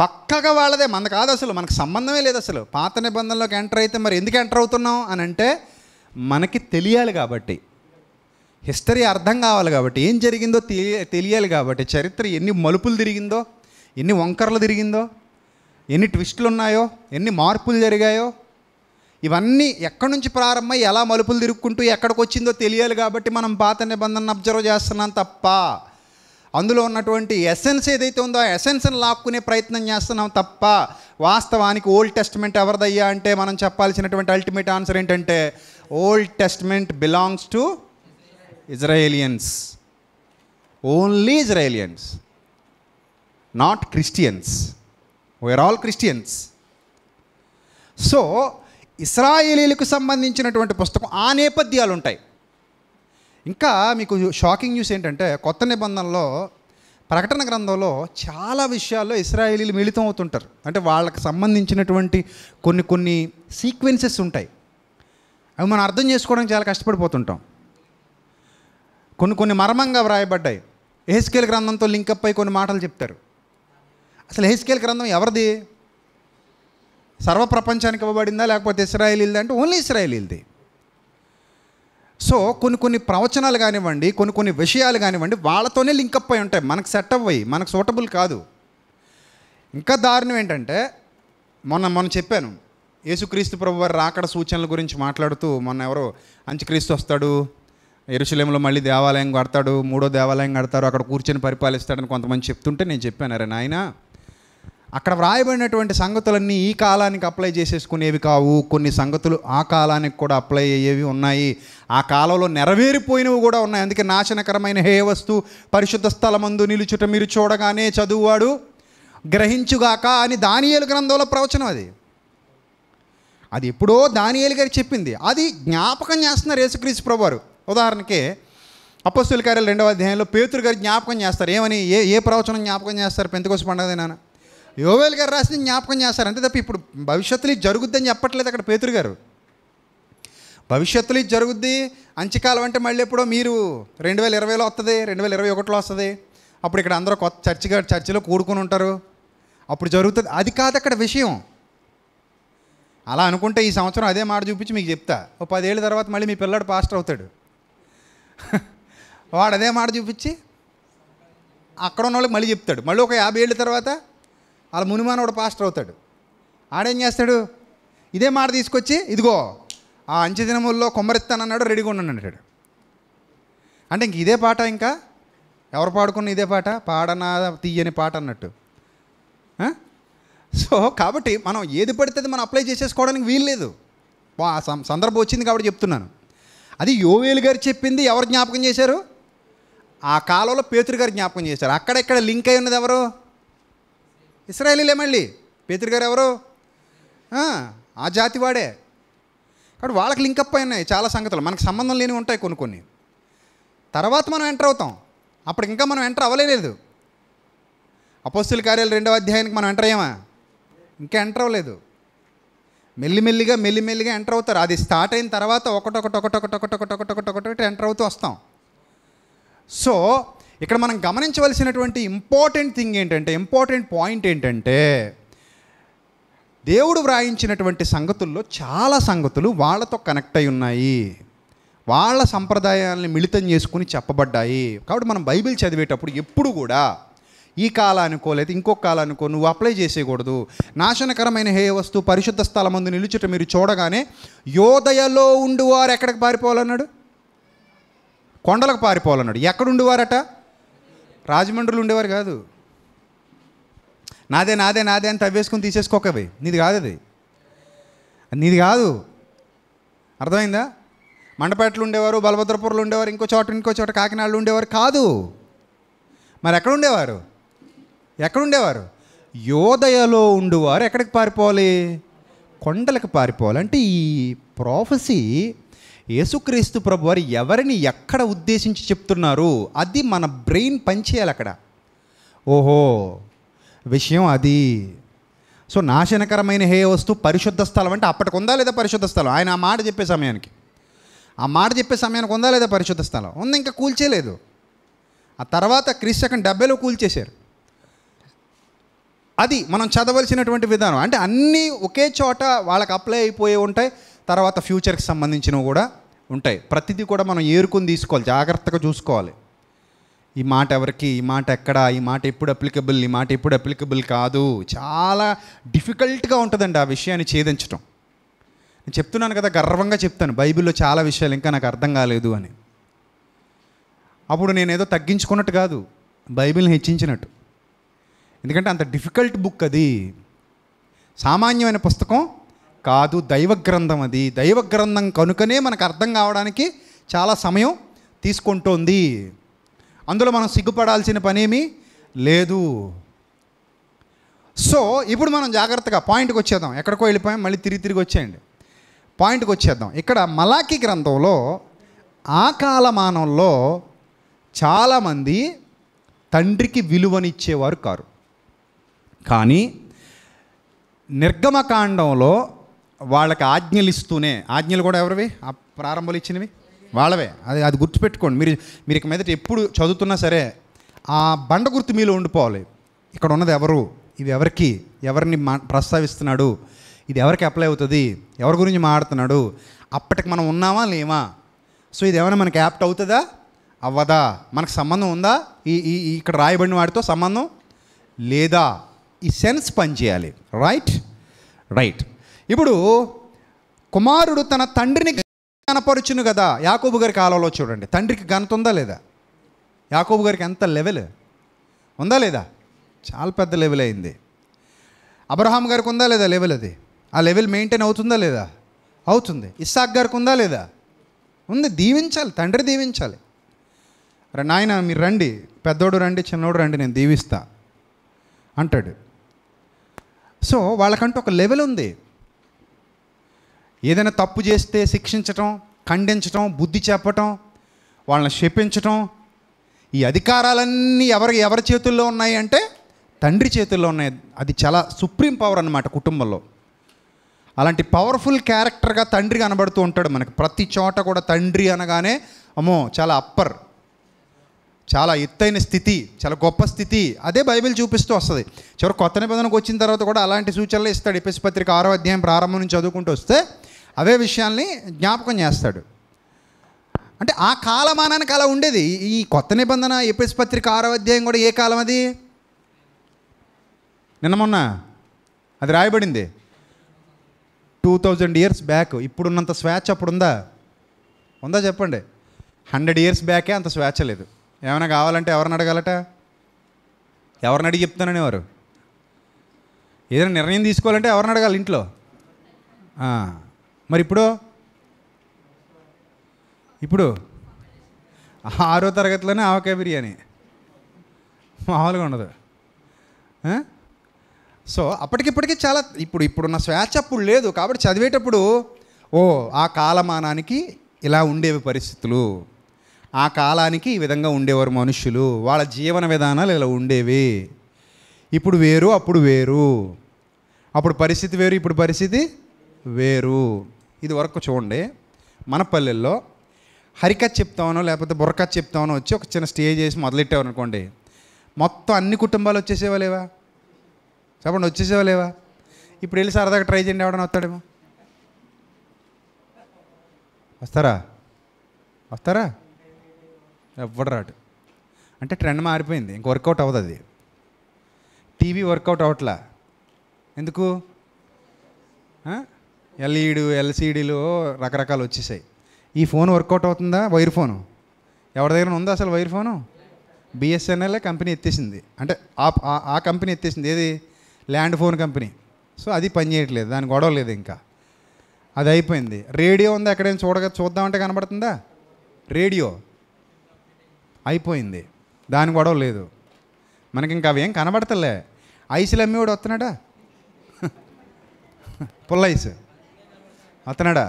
పక్కగా వాళ్ళదే మనకు కాదు అసలు మనకు సంబంధమే లేదు అసలు పాత నిబంధనలోకి ఎంటర్ అయితే మరి ఎందుకు ఎంటర్ అవుతున్నాం అని అంటే మనకి తెలియాలి కాబట్టి హిస్టరీ అర్థం కావాలి కాబట్టి ఏం జరిగిందో తెలియాలి కాబట్టి చరిత్ర ఎన్ని మలుపులు తిరిగిందో ఎన్ని వంకరలు తిరిగిందో ఎన్ని ట్విస్టులు ఉన్నాయో ఎన్ని మార్పులు జరిగాయో ఇవన్నీ ఎక్కడి నుంచి ప్రారంభమై ఎలా మలుపులు తిరుక్కుంటూ ఎక్కడికి వచ్చిందో తెలియాలి కాబట్టి మనం పాత నిబంధనలు అబ్జర్వ్ చేస్తున్నాం తప్ప అందులో ఉన్నటువంటి ఎసెన్స్ ఏదైతే ఉందో ఆ ఎసెన్స్ని లాక్కునే ప్రయత్నం చేస్తున్నాం తప్ప వాస్తవానికి ఓల్డ్ టెస్ట్మెంట్ ఎవరిదయ్యా అంటే మనం చెప్పాల్సినటువంటి అల్టిమేట్ ఆన్సర్ ఏంటంటే Old Testament belongs to Israelians only Israelians not Christians we are all Christians so ఇస్రాయేలీలకు సంబంధించినటువంటి పుస్తకం ఆ నేపథ్యాలు ఉంటాయి ఇంకా మీకు షాకింగ్ న్యూస్ ఏంటంటే కొత్త నిబంధనలో ప్రకటన గ్రంథంలో చాలా విషయాల్లో ఇస్రాయేలీలు మిళితం అవుతుంటారు అంటే వాళ్ళకి సంబంధించినటువంటి కొన్ని కొన్ని సీక్వెన్సెస్ ఉంటాయి అవి మనం అర్థం చేసుకోవడానికి చాలా కష్టపడిపోతుంటాం కొన్ని కొన్ని మర్మంగా వ్రాయబడ్డాయి ఏహెస్కేల్ గ్రంథంతో లింకప్ అయి కొన్ని మాటలు చెప్తారు అసలు ఏహెస్కేల్ గ్రంథం ఎవరిది సర్వప్రపంచానికి ఇవ్వబడిందా లేకపోతే ఇస్రాయేలీలది అంటే ఓన్లీ ఇస్రాయేలీలది సో కొన్ని కొన్ని ప్రవచనాలు కానివ్వండి కొన్ని కొన్ని విషయాలు కానివ్వండి వాళ్ళతోనే లింకప్ అయి ఉంటాయి మనకు సెట్ అవ్వయి మనకు సూటబుల్ కాదు ఇంకా దారుణం ఏంటంటే మొన్న మొన్న చెప్పాను యేసుక్రీస్తు ప్రభు వారి రాకడ సూచనల గురించి మాట్లాడుతూ మొన్న ఎవరో అంచుక్రీస్తు వస్తాడు ఎరుశలేంలో మళ్ళీ దేవాలయం కడతాడు మూడో దేవాలయం కడతారు అక్కడ కూర్చొని పరిపాలిస్తాడని కొంతమంది చెప్తుంటే నేను చెప్పాను అరే నాయనా అక్కడ వ్రాయబడినటువంటి సంగతులన్నీ ఈ కాలానికి అప్లై చేసేసుకునేవి కావు కొన్ని సంగతులు ఆ కాలానికి కూడా అప్లై అయ్యేవి ఉన్నాయి ఆ కాలంలో నెరవేరిపోయినవి కూడా ఉన్నాయి అందుకే నాశనకరమైన హే వస్తు పరిశుద్ధ స్థలమందు నిలుచుట మీరు చూడగానే చదువువాడు గ్రహించుగాక అని దానియేలు గ్రంథంలో ప్రవచనం అది అది ఎప్పుడో దానియేలు గారు చెప్పింది అది జ్ఞాపకం చేస్తున్నారు యేసుక్రీస్తు ప్రభువారు ఉదాహరణకి అపస్తుల కార్యాలు రెండవ అధ్యాయంలో పేతురు గారు జ్ఞాపకం చేస్తారు ఏమని ఏ ఏ ప్రవచనం జ్ఞాపకం చేస్తారు పెంతకోసం పండగ యోవేల్ గారు రాసిన జ్ఞాపకం చేస్తారు అంటే తప్ప ఇప్పుడు భవిష్యత్తులో జరుగుద్దని చెప్పట్లేదు అక్కడ పేతురు గారు భవిష్యత్తులో ఇది జరుగుద్ది అంచకాలం అంటే మళ్ళీ ఎప్పుడో మీరు రెండు వేల ఇరవైలో వస్తుంది రెండు వేల ఇరవై ఒకటిలో వస్తుంది అప్పుడు ఇక్కడ అందరూ కొత్త చర్చి చర్చిలో కూడుకొని ఉంటారు అప్పుడు జరుగుతుంది అది కాదు అక్కడ విషయం అలా అనుకుంటే ఈ సంవత్సరం అదే మాట చూపించి మీకు చెప్తా ఓ పదేళ్ళ తర్వాత మళ్ళీ మీ పిల్లాడు పాస్టర్ అవుతాడు వాడు అదే మాట చూపించి అక్కడ ఉన్న వాళ్ళకి మళ్ళీ చెప్తాడు మళ్ళీ ఒక యాభై ఏళ్ళ తర్వాత వాళ్ళ మునిమానోడు పాస్టర్ అవుతాడు ఆడేం చేస్తాడు ఇదే మాట తీసుకొచ్చి ఇదిగో ఆ అంచె దినముల్లో కొమ్మరిస్తానన్నాడు రెడీగా ఉన్నాను అంటాడు అంటే ఇంక ఇదే పాట ఇంకా ఎవరు పాడుకున్న ఇదే పాట పాడనా తీయని పాట అన్నట్టు సో కాబట్టి మనం ఏది పడితే మనం అప్లై చేసేసుకోవడానికి వీల్లేదు సందర్భం వచ్చింది కాబట్టి చెప్తున్నాను అది యోవేలు గారు చెప్పింది ఎవరు జ్ఞాపకం చేశారు ఆ కాలంలో పేతురు గారు జ్ఞాపకం చేశారు అక్కడెక్కడ లింక్ అయి ఉన్నది ఎవరు ఇస్రాయలీలే మళ్ళీ పేతురుగారు ఎవరు ఆ జాతి వాడే కాబట్టి వాళ్ళకి లింకప్ అయినాయి చాలా సంగతులు మనకు సంబంధం లేని ఉంటాయి కొన్ని కొన్ని తర్వాత మనం ఎంటర్ అవుతాం అప్పుడు ఇంకా మనం ఎంటర్ అవ్వలేదు అపోస్తుల కార్యాలు రెండవ అధ్యాయానికి మనం ఎంటర్ అయ్యామా ఇంకా ఎంటర్ అవ్వలేదు మెల్లిమెల్లిగా మెల్లిమెల్లిగా ఎంటర్ అవుతారు అది స్టార్ట్ అయిన తర్వాత ఒకటొకటి ఒకటొకటి ఒకటొకటి ఒకటొకటి ఒకటొకటి ఎంటర్ అవుతూ వస్తాం సో ఇక్కడ మనం గమనించవలసినటువంటి ఇంపార్టెంట్ థింగ్ ఏంటంటే ఇంపార్టెంట్ పాయింట్ ఏంటంటే దేవుడు వ్రాయించినటువంటి సంగతుల్లో చాలా సంగతులు వాళ్ళతో కనెక్ట్ అయి ఉన్నాయి వాళ్ళ సంప్రదాయాలను మిళితం చేసుకుని చెప్పబడ్డాయి కాబట్టి మనం బైబిల్ చదివేటప్పుడు ఎప్పుడు కూడా ఈ కాలానికో లేదా ఇంకొక కాలానికో నువ్వు అప్లై చేసేయకూడదు నాశనకరమైన హే వస్తువు పరిశుద్ధ స్థలం ముందు నిలుచుట మీరు చూడగానే యోదయలో ఉండువారు ఎక్కడికి పారిపోవాలన్నాడు కొండలకు పారిపోవాలన్నాడు ఎక్కడుండువారట రాజమండ్రిలో ఉండేవారు కాదు నాదే నాదే నాదే అని తవ్వేసుకుని తీసేసుకోకవి నీది కాదు అది నీది కాదు అర్థమైందా మండపేటలు ఉండేవారు బలభద్రపురంలో ఉండేవారు ఇంకో చోట ఇంకో చోట కాకినాడలో ఉండేవారు కాదు మరి ఎక్కడ ఉండేవారు ఎక్కడ ఉండేవారు యోదయలో ఉండేవారు ఎక్కడికి పారిపోవాలి కొండలకు పారిపోవాలి అంటే ఈ ప్రాఫెసీ యేసుక్రీస్తు ప్రభు వారు ఎవరిని ఎక్కడ ఉద్దేశించి చెప్తున్నారు అది మన బ్రెయిన్ పనిచేయాలి అక్కడ ఓహో విషయం అది సో నాశనకరమైన హే వస్తువు పరిశుద్ధ స్థలం అంటే అప్పటికి ఉందా లేదా పరిశుద్ధ స్థలం ఆయన ఆ మాట చెప్పే సమయానికి ఆ మాట చెప్పే సమయానికి ఉందా లేదా పరిశుద్ధ స్థలం ఉంది ఇంకా కూల్చేయలేదు ఆ తర్వాత క్రీస్తకం డెబ్బైలో కూల్చేశారు అది మనం చదవలసినటువంటి విధానం అంటే అన్నీ ఒకే చోట వాళ్ళకి అప్లై అయిపోయి ఉంటాయి తర్వాత ఫ్యూచర్కి సంబంధించినవి కూడా ఉంటాయి ప్రతిదీ కూడా మనం ఏరుకొని తీసుకోవాలి జాగ్రత్తగా చూసుకోవాలి ఈ మాట ఎవరికి ఈ మాట ఎక్కడ ఈ మాట ఎప్పుడు అప్లికబుల్ ఈ మాట ఎప్పుడు అప్లికబుల్ కాదు చాలా డిఫికల్ట్గా ఉంటుందండి ఆ విషయాన్ని ఛేదించడం నేను చెప్తున్నాను కదా గర్వంగా చెప్తాను బైబిల్లో చాలా విషయాలు ఇంకా నాకు అర్థం కాలేదు అని అప్పుడు నేనేదో తగ్గించుకున్నట్టు కాదు బైబిల్ని హెచ్చించినట్టు ఎందుకంటే అంత డిఫికల్ట్ బుక్ అది సామాన్యమైన పుస్తకం కాదు దైవ గ్రంథం అది దైవ గ్రంథం కనుకనే మనకు అర్థం కావడానికి చాలా సమయం తీసుకుంటోంది అందులో మనం సిగ్గుపడాల్సిన పనేమీ లేదు సో ఇప్పుడు మనం జాగ్రత్తగా పాయింట్కి వచ్చేద్దాం ఎక్కడికో వెళ్ళిపోయాం మళ్ళీ తిరిగి తిరిగి వచ్చేయండి పాయింట్కి వచ్చేద్దాం ఇక్కడ మలాఖీ గ్రంథంలో ఆ కాలమానంలో చాలామంది తండ్రికి విలువనిచ్చేవారు కారు కానీ నిర్గమకాండంలో వాళ్ళకి ఆజ్ఞలు ఇస్తూనే ఆజ్ఞలు కూడా ఎవరివి ఆ ప్రారంభాలు ఇచ్చినవి వాళ్ళవే అది అది గుర్తుపెట్టుకోండి మీరు మీరు ఇక మీదట ఎప్పుడు చదువుతున్నా సరే ఆ బండ గుర్తు మీలో ఉండిపోవాలి ఇక్కడ ఉన్నది ఎవరు ఇది ఎవరికి ఎవరిని మా ప్రస్తావిస్తున్నాడు ఇది ఎవరికి అప్లై అవుతుంది ఎవరి గురించి మాట్లాడుతున్నాడు అప్పటికి మనం ఉన్నామా లేమా సో ఇది ఏమైనా మనకి యాప్ట్ అవుతుందా అవ్వదా మనకు సంబంధం ఉందా ఈ ఈ ఇక్కడ రాయబడిన వాటితో సంబంధం లేదా ఈ సెన్స్ పనిచేయాలి రైట్ రైట్ ఇప్పుడు కుమారుడు తన తండ్రిని కనపరుచును కదా యాకోబు గారి కాలంలో చూడండి తండ్రికి ఘనత ఉందా లేదా యాకోబు గారికి ఎంత లెవెల్ ఉందా లేదా చాలా పెద్ద లెవెల్ అయింది అబ్రహాం గారికి ఉందా లేదా లెవెల్ అది ఆ లెవెల్ మెయింటైన్ అవుతుందా లేదా అవుతుంది ఇస్సాక్ గారికి ఉందా లేదా ఉంది దీవించాలి తండ్రి దీవించాలి రే నాయన మీరు రండి పెద్దోడు రండి చిన్నోడు రండి నేను దీవిస్తా అంటాడు సో వాళ్ళకంటూ ఒక లెవెల్ ఉంది ఏదైనా తప్పు చేస్తే శిక్షించటం ఖండించటం బుద్ధి చెప్పటం వాళ్ళని క్షపించటం ఈ అధికారాలన్నీ ఎవరి ఎవరి చేతుల్లో ఉన్నాయి అంటే తండ్రి చేతుల్లో ఉన్నాయి అది చాలా సుప్రీం పవర్ అనమాట కుటుంబంలో అలాంటి పవర్ఫుల్ క్యారెక్టర్గా తండ్రి కనబడుతూ ఉంటాడు మనకి ప్రతి చోట కూడా తండ్రి అనగానే అమ్మో చాలా అప్పర్ చాలా ఎత్తైన స్థితి చాలా గొప్ప స్థితి అదే బైబిల్ చూపిస్తూ వస్తుంది చివరి కొత్త నిబంధనకు వచ్చిన తర్వాత కూడా అలాంటి సూచనలు ఇస్తాడు ఎపిస్ పత్రిక ఆరో అధ్యాయం ప్రారంభం నుంచి చదువుకుంటూ వస్తే అవే విషయాల్ని జ్ఞాపకం చేస్తాడు అంటే ఆ కాలమానానికి అలా ఉండేది ఈ కొత్త నిబంధన ఎపిస్ పత్రిక ఆరో అధ్యాయం కూడా ఏ కాలం అది నిన్న మొన్న అది రాయబడింది టూ థౌజండ్ ఇయర్స్ బ్యాక్ ఇప్పుడున్నంత స్వేచ్ఛ అప్పుడు ఉందా ఉందా చెప్పండి హండ్రెడ్ ఇయర్స్ బ్యాకే అంత స్వేచ్ఛ లేదు ఏమైనా కావాలంటే ఎవరిని అడగాలట ఎవరిని అడిగి వారు ఏదైనా నిర్ణయం తీసుకోవాలంటే ఎవరిని అడగాలి ఇంట్లో మరి ఇప్పుడు ఇప్పుడు ఆరో తరగతిలోనే ఆవకాయ బిర్యానీ మామూలుగా ఉండదు సో అప్పటికిప్పటికీ చాలా ఇప్పుడు ఇప్పుడున్న స్వేచ్ఛ అప్పుడు లేదు కాబట్టి చదివేటప్పుడు ఓ ఆ కాలమానానికి ఇలా ఉండేవి పరిస్థితులు ఆ కాలానికి ఈ విధంగా ఉండేవారు మనుషులు వాళ్ళ జీవన విధానాలు ఇలా ఉండేవి ఇప్పుడు వేరు అప్పుడు వేరు అప్పుడు పరిస్థితి వేరు ఇప్పుడు పరిస్థితి వేరు ఇది వరకు చూడండి మన పల్లెల్లో హరికత్ చెప్తామనో లేకపోతే బుర్రకత్ చెప్తామనో వచ్చి ఒక చిన్న స్టేజ్ చేసి మొదలెట్టావు అనుకోండి మొత్తం అన్ని కుటుంబాలు వచ్చేసేవా లేవా చెప్పండి వచ్చేసేవా లేవా ఇప్పుడు వెళ్ళి సరదాగా ట్రై చేయండి ఎవడని వస్తాడేమో వస్తారా వస్తారా ఎవ్వడరాడు అంటే ట్రెండ్ మారిపోయింది ఇంక వర్కౌట్ అవ్వదు అది టీవీ వర్కౌట్ అవట్లా ఎందుకు ఎల్ఈడి ఎల్సీడీలు రకరకాలు వచ్చేసాయి ఈ ఫోన్ వర్కౌట్ అవుతుందా వైర్ ఫోను ఎవరి దగ్గర ఉందా అసలు వైర్ ఫోను బిఎస్ఎన్ఎల్ కంపెనీ ఎత్తేసింది అంటే ఆ కంపెనీ ఎత్తేసింది ఏది ల్యాండ్ ఫోన్ కంపెనీ సో అది పని చేయట్లేదు దాని గొడవ లేదు ఇంకా అది అయిపోయింది రేడియో ఉంది ఎక్కడైనా చూడగా చూద్దామంటే కనబడుతుందా రేడియో అయిపోయింది దాని గొడవ లేదు మనకి ఇంకా అవేం కనబడతలే ఐసులు కూడా వస్తున్నాడా పుల్ల ఐసు అతనడా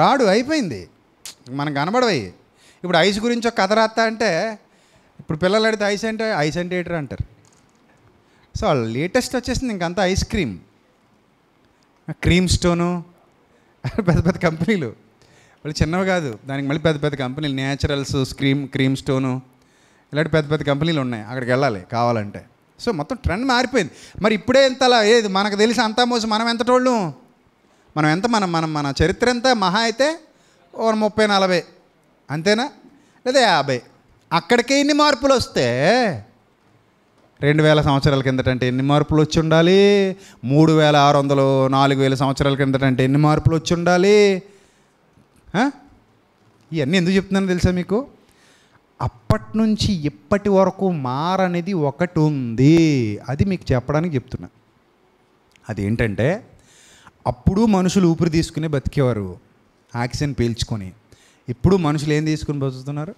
రాడు అయిపోయింది మనం కనబడవయ్యి ఇప్పుడు ఐస్ గురించి ఒక కథ రాస్తా అంటే ఇప్పుడు పిల్లలు అడిగితే ఐస్ అంటే ఐస్ అంటే ఏటర్ అంటారు సో లేటెస్ట్ వచ్చేసింది ఇంకంతా ఐస్ క్రీమ్ క్రీమ్ స్టోను పెద్ద పెద్ద కంపెనీలు వాళ్ళు చిన్నవి కాదు దానికి మళ్ళీ పెద్ద పెద్ద కంపెనీలు న్యాచురల్స్ క్రీమ్ క్రీమ్ స్టోను ఇలాంటి పెద్ద పెద్ద కంపెనీలు ఉన్నాయి అక్కడికి వెళ్ళాలి కావాలంటే సో మొత్తం ట్రెండ్ మారిపోయింది మరి ఇప్పుడే ఇంతలా ఏది మనకు తెలిసి అంతా మోసి మనం ఎంత టోళ్ళు మనం ఎంత మనం మనం మన చరిత్ర ఎంత మహా అయితే ఓ ముప్పై నలభై అంతేనా లేదా యాభై అక్కడికే ఎన్ని మార్పులు వస్తే రెండు వేల సంవత్సరాల కిందటంటే ఎన్ని మార్పులు వచ్చి ఉండాలి మూడు వేల ఆరు వందలు నాలుగు వేల సంవత్సరాల కిందటంటే ఎన్ని మార్పులు వచ్చి ఉండాలి ఇవన్నీ ఎందుకు చెప్తున్నాను తెలుసా మీకు అప్పటి నుంచి ఇప్పటి వరకు మారనేది ఒకటి ఉంది అది మీకు చెప్పడానికి చెప్తున్నా అదేంటంటే అప్పుడు మనుషులు ఊపిరి తీసుకుని బతికేవారు ఆక్సిజన్ పీల్చుకొని ఇప్పుడు మనుషులు ఏం తీసుకుని బతుకుతున్నారు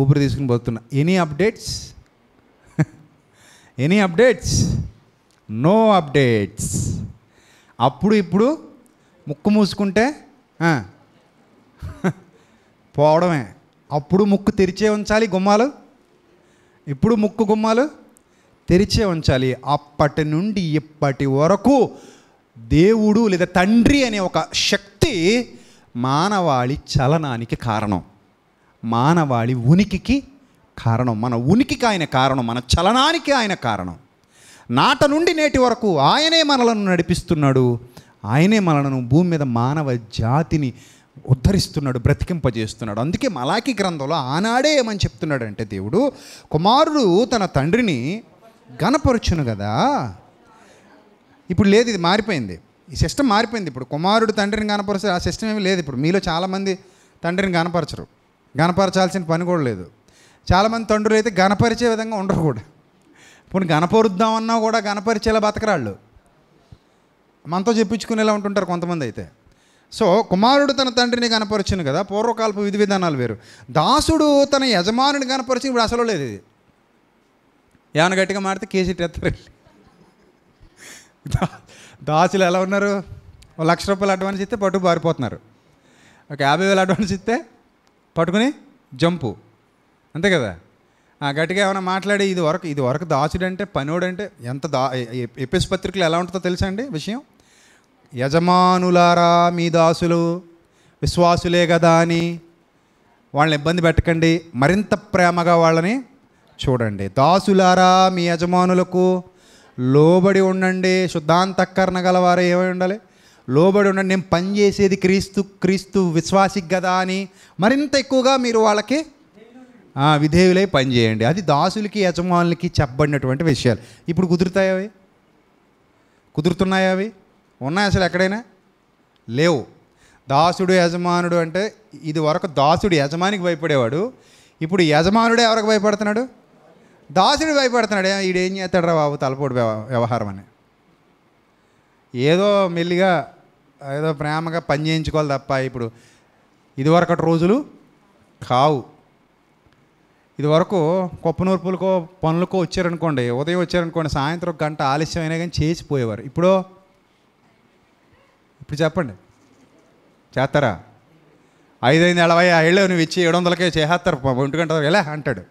ఊపిరి తీసుకుని బతుకుతున్నారు any updates any updates no updates అప్పుడు ఇప్పుడు ముక్కు మూసుకుంటే పోవడమే అప్పుడు ముక్కు తెరిచే ఉంచాలి గుమ్మాలు ఇప్పుడు ముక్కు గుమ్మాలు తెరిచే ఉంచాలి అప్పటి నుండి ఇప్పటి వరకు దేవుడు లేదా తండ్రి అనే ఒక శక్తి మానవాళి చలనానికి కారణం మానవాళి ఉనికికి కారణం మన ఉనికికి ఆయన కారణం మన చలనానికి ఆయన కారణం నాట నుండి నేటి వరకు ఆయనే మనలను నడిపిస్తున్నాడు ఆయనే మనలను భూమి మీద మానవ జాతిని ఉద్ధరిస్తున్నాడు బ్రతికింపజేస్తున్నాడు అందుకే మలాకి గ్రంథంలో ఆనాడే ఏమని చెప్తున్నాడంటే దేవుడు కుమారుడు తన తండ్రిని గనపరుచును కదా ఇప్పుడు లేదు ఇది మారిపోయింది ఈ సిస్టమ్ మారిపోయింది ఇప్పుడు కుమారుడు తండ్రిని కనపరిచే ఆ సిస్టమ్ ఏమి లేదు ఇప్పుడు మీలో చాలామంది తండ్రిని కనపరచరు గనపరచాల్సిన పని కూడా లేదు చాలామంది తండ్రులు అయితే గనపరిచే విధంగా ఉండరు కూడా ఇప్పుడు గనపరుద్దామన్నా కూడా గనపరిచేలా బతకరాళ్ళు మనతో చెప్పించుకునేలా ఉంటుంటారు కొంతమంది అయితే సో కుమారుడు తన తండ్రిని కనపరిచింది కదా పూర్వకాలపు విధి విధానాలు వేరు దాసుడు తన యజమానుని కనపరిచి ఇప్పుడు అసలు లేదు ఇది ఏమైనా గట్టిగా మారితే కేసీ టెత్తరెళ్ళి దాసులు ఎలా ఉన్నారు ఒక లక్ష రూపాయలు అడ్వాన్స్ ఇస్తే పట్టుకు పారిపోతున్నారు ఒక యాభై వేలు అడ్వాన్స్ ఇస్తే పట్టుకుని జంపు అంతే కదా ఆ గట్టిగా ఏమైనా మాట్లాడి ఇది వరకు ఇది వరకు దాసుడంటే అంటే ఎంత దా ఎపిస్ పత్రికలు ఎలా ఉంటుందో తెలుసా అండి విషయం యజమానులారా మీ దాసులు విశ్వాసులే కదా అని వాళ్ళని ఇబ్బంది పెట్టకండి మరింత ప్రేమగా వాళ్ళని చూడండి దాసులారా మీ యజమానులకు లోబడి ఉండండి శుద్ధాంతఃకరణ గలవారే ఏమై ఉండాలి లోబడి ఉండండి నేను పని చేసేది క్రీస్తు క్రీస్తు విశ్వాసి కదా అని మరింత ఎక్కువగా మీరు వాళ్ళకి విధేయులై పనిచేయండి అది దాసులకి యజమానులకి చెప్పబడినటువంటి విషయాలు ఇప్పుడు కుదురుతాయి అవి కుదురుతున్నాయి అవి ఉన్నాయి అసలు ఎక్కడైనా లేవు దాసుడు యజమానుడు అంటే ఇది వరకు దాసుడు యజమానికి భయపడేవాడు ఇప్పుడు యజమానుడే ఎవరికి భయపడుతున్నాడు దాసుడు భయపడుతున్నాడు ఈడేం చేస్తాడు బాబు తలపోటు వ్యవహారం అని ఏదో మెల్లిగా ఏదో ప్రేమగా పని చేయించుకోవాలి తప్ప ఇప్పుడు ఇదివరకటి రోజులు కావు ఇదివరకు నూర్పులకో పనులకో వచ్చారనుకోండి ఉదయం వచ్చారనుకోండి సాయంత్రం గంట ఆలస్యం అయినా కానీ చేసిపోయేవారు ఇప్పుడు ఇప్పుడు చెప్పండి చేస్తారా ఐదు ఐదు నలభై ఏళ్ళు నువ్వు ఇచ్చి ఏడు వందలకే చేసేస్తారు ఒంటి గంట ఎలా అంటాడు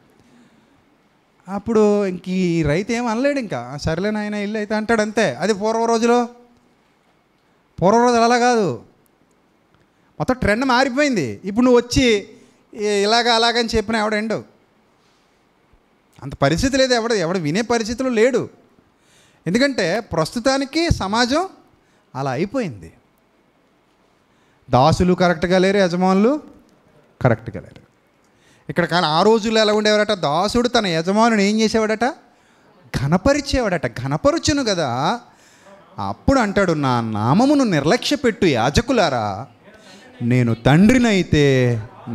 అప్పుడు ఇంక ఈ రైతు ఏం అనలేడు ఇంకా సర్లే నాయన ఇల్లు అయితే అంటాడు అంతే అది పూర్వ రోజులో పూర్వ రోజులు అలా కాదు మొత్తం ట్రెండ్ మారిపోయింది ఇప్పుడు నువ్వు వచ్చి ఇలాగ అలాగని చెప్పిన ఎవడండు అంత పరిస్థితి లేదు ఎవడ ఎవడ వినే పరిస్థితులు లేడు ఎందుకంటే ప్రస్తుతానికి సమాజం అలా అయిపోయింది దాసులు కరెక్ట్గా లేరు యజమానులు కరెక్ట్గా లేరు ఇక్కడ కానీ ఆ రోజుల్లో ఎలా ఉండేవాడట దాసుడు తన యజమానుని ఏం చేసేవాడట ఘనపరిచేవాడట ఘనపరుచును కదా అప్పుడు అంటాడు నా నామమును నిర్లక్ష్య పెట్టు యాజకులారా నేను తండ్రినైతే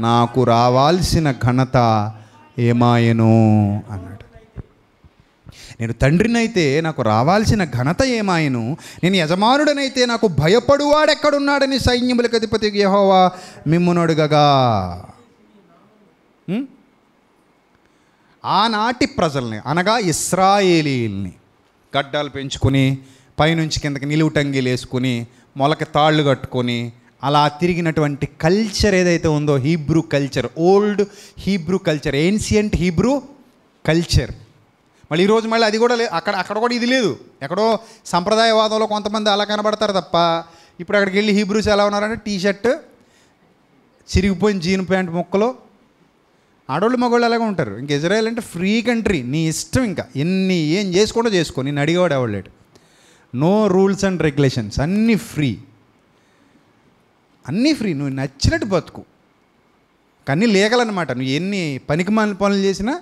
నాకు రావాల్సిన ఘనత ఏమాయను అన్నాడు నేను తండ్రినైతే నాకు రావాల్సిన ఘనత ఏమాయను నేను యజమానుడనైతే నాకు భయపడువాడెక్కడున్నాడని సైన్యములకు అధిపతి యహోవా మిమ్మునడుగగా ఆనాటి ప్రజల్ని అనగా ఇస్రాయేలీల్ని గడ్డాలు పెంచుకొని పైనుంచి కిందకి నిలువుటంగీలు వేసుకొని మొలక తాళ్ళు కట్టుకొని అలా తిరిగినటువంటి కల్చర్ ఏదైతే ఉందో Hebrew culture old Hebrew culture ancient Hebrew culture మళ్ళీ ఈరోజు మళ్ళీ అది కూడా లేదు అక్కడ అక్కడ కూడా ఇది లేదు ఎక్కడో సంప్రదాయవాదంలో కొంతమంది అలా కనబడతారు తప్ప ఇప్పుడు అక్కడికి వెళ్ళి హీబ్రూస్ ఎలా ఉన్నారంటే టీ షర్ట్ చిరిగిపోయిన జీన్ ప్యాంట్ ముక్కలు ఆడవాళ్ళు మగవాళ్ళు అలాగే ఉంటారు ఇంక ఇజ్రాయెల్ అంటే ఫ్రీ కంట్రీ నీ ఇష్టం ఇంకా ఎన్ని ఏం చేసుకోవడం చేసుకో నేను అడిగేవాడు ఎవడలేడు నో రూల్స్ అండ్ రెగ్యులేషన్స్ అన్నీ ఫ్రీ అన్నీ ఫ్రీ నువ్వు నచ్చినట్టు బతుకు కానీ లీగల్ అనమాట నువ్వు ఎన్ని పనికి మాలి పనులు చేసినా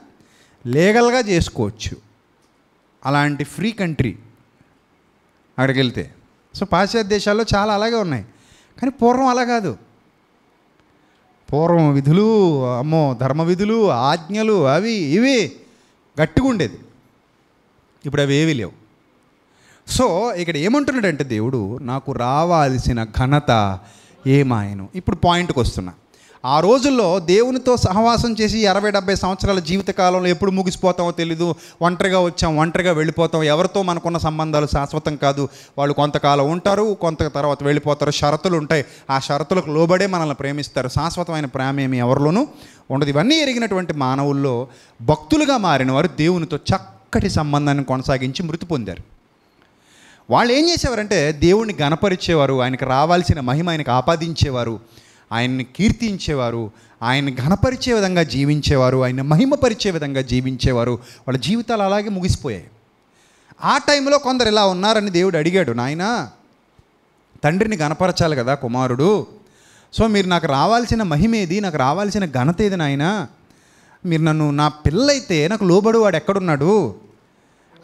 లీగల్గా చేసుకోవచ్చు అలాంటి ఫ్రీ కంట్రీ అక్కడికి వెళ్తే సో పాశ్చాత్య దేశాల్లో చాలా అలాగే ఉన్నాయి కానీ పూర్వం అలా కాదు పూర్వం విధులు అమ్మో ధర్మ విధులు ఆజ్ఞలు అవి ఇవి గట్టిగా ఉండేది ఇప్పుడు అవి ఏవి లేవు సో ఇక్కడ ఏమంటున్నాడంటే దేవుడు నాకు రావాల్సిన ఘనత ఏమాయను ఇప్పుడు పాయింట్కి వస్తున్నా ఆ రోజుల్లో దేవునితో సహవాసం చేసి అరవై డెబ్బై సంవత్సరాల జీవితకాలంలో ఎప్పుడు ముగిసిపోతామో తెలీదు ఒంటరిగా వచ్చాం ఒంటరిగా వెళ్ళిపోతాం ఎవరితో మనకున్న సంబంధాలు శాశ్వతం కాదు వాళ్ళు కొంతకాలం ఉంటారు కొంత తర్వాత వెళ్ళిపోతారు షరతులు ఉంటాయి ఆ షరతులకు లోబడే మనల్ని ప్రేమిస్తారు శాశ్వతమైన ప్రేమ ఏమి ఎవరిలోనూ ఉండదు ఇవన్నీ ఎరిగినటువంటి మానవుల్లో భక్తులుగా మారిన వారు దేవునితో చక్కటి సంబంధాన్ని కొనసాగించి మృతి పొందారు వాళ్ళు ఏం చేసేవారంటే దేవుణ్ణి గణపరిచేవారు ఆయనకు రావాల్సిన మహిమ ఆయనకు ఆపాదించేవారు ఆయన్ని కీర్తించేవారు ఆయన ఘనపరిచే విధంగా జీవించేవారు ఆయన మహిమపరిచే విధంగా జీవించేవారు వాళ్ళ జీవితాలు అలాగే ముగిసిపోయాయి ఆ టైంలో కొందరు ఇలా ఉన్నారని దేవుడు అడిగాడు నాయన తండ్రిని గణపరచాలి కదా కుమారుడు సో మీరు నాకు రావాల్సిన మహిమేది నాకు రావాల్సిన ఘనత ఏది నాయన మీరు నన్ను నా పిల్లైతే నాకు లోబడు వాడు ఎక్కడున్నాడు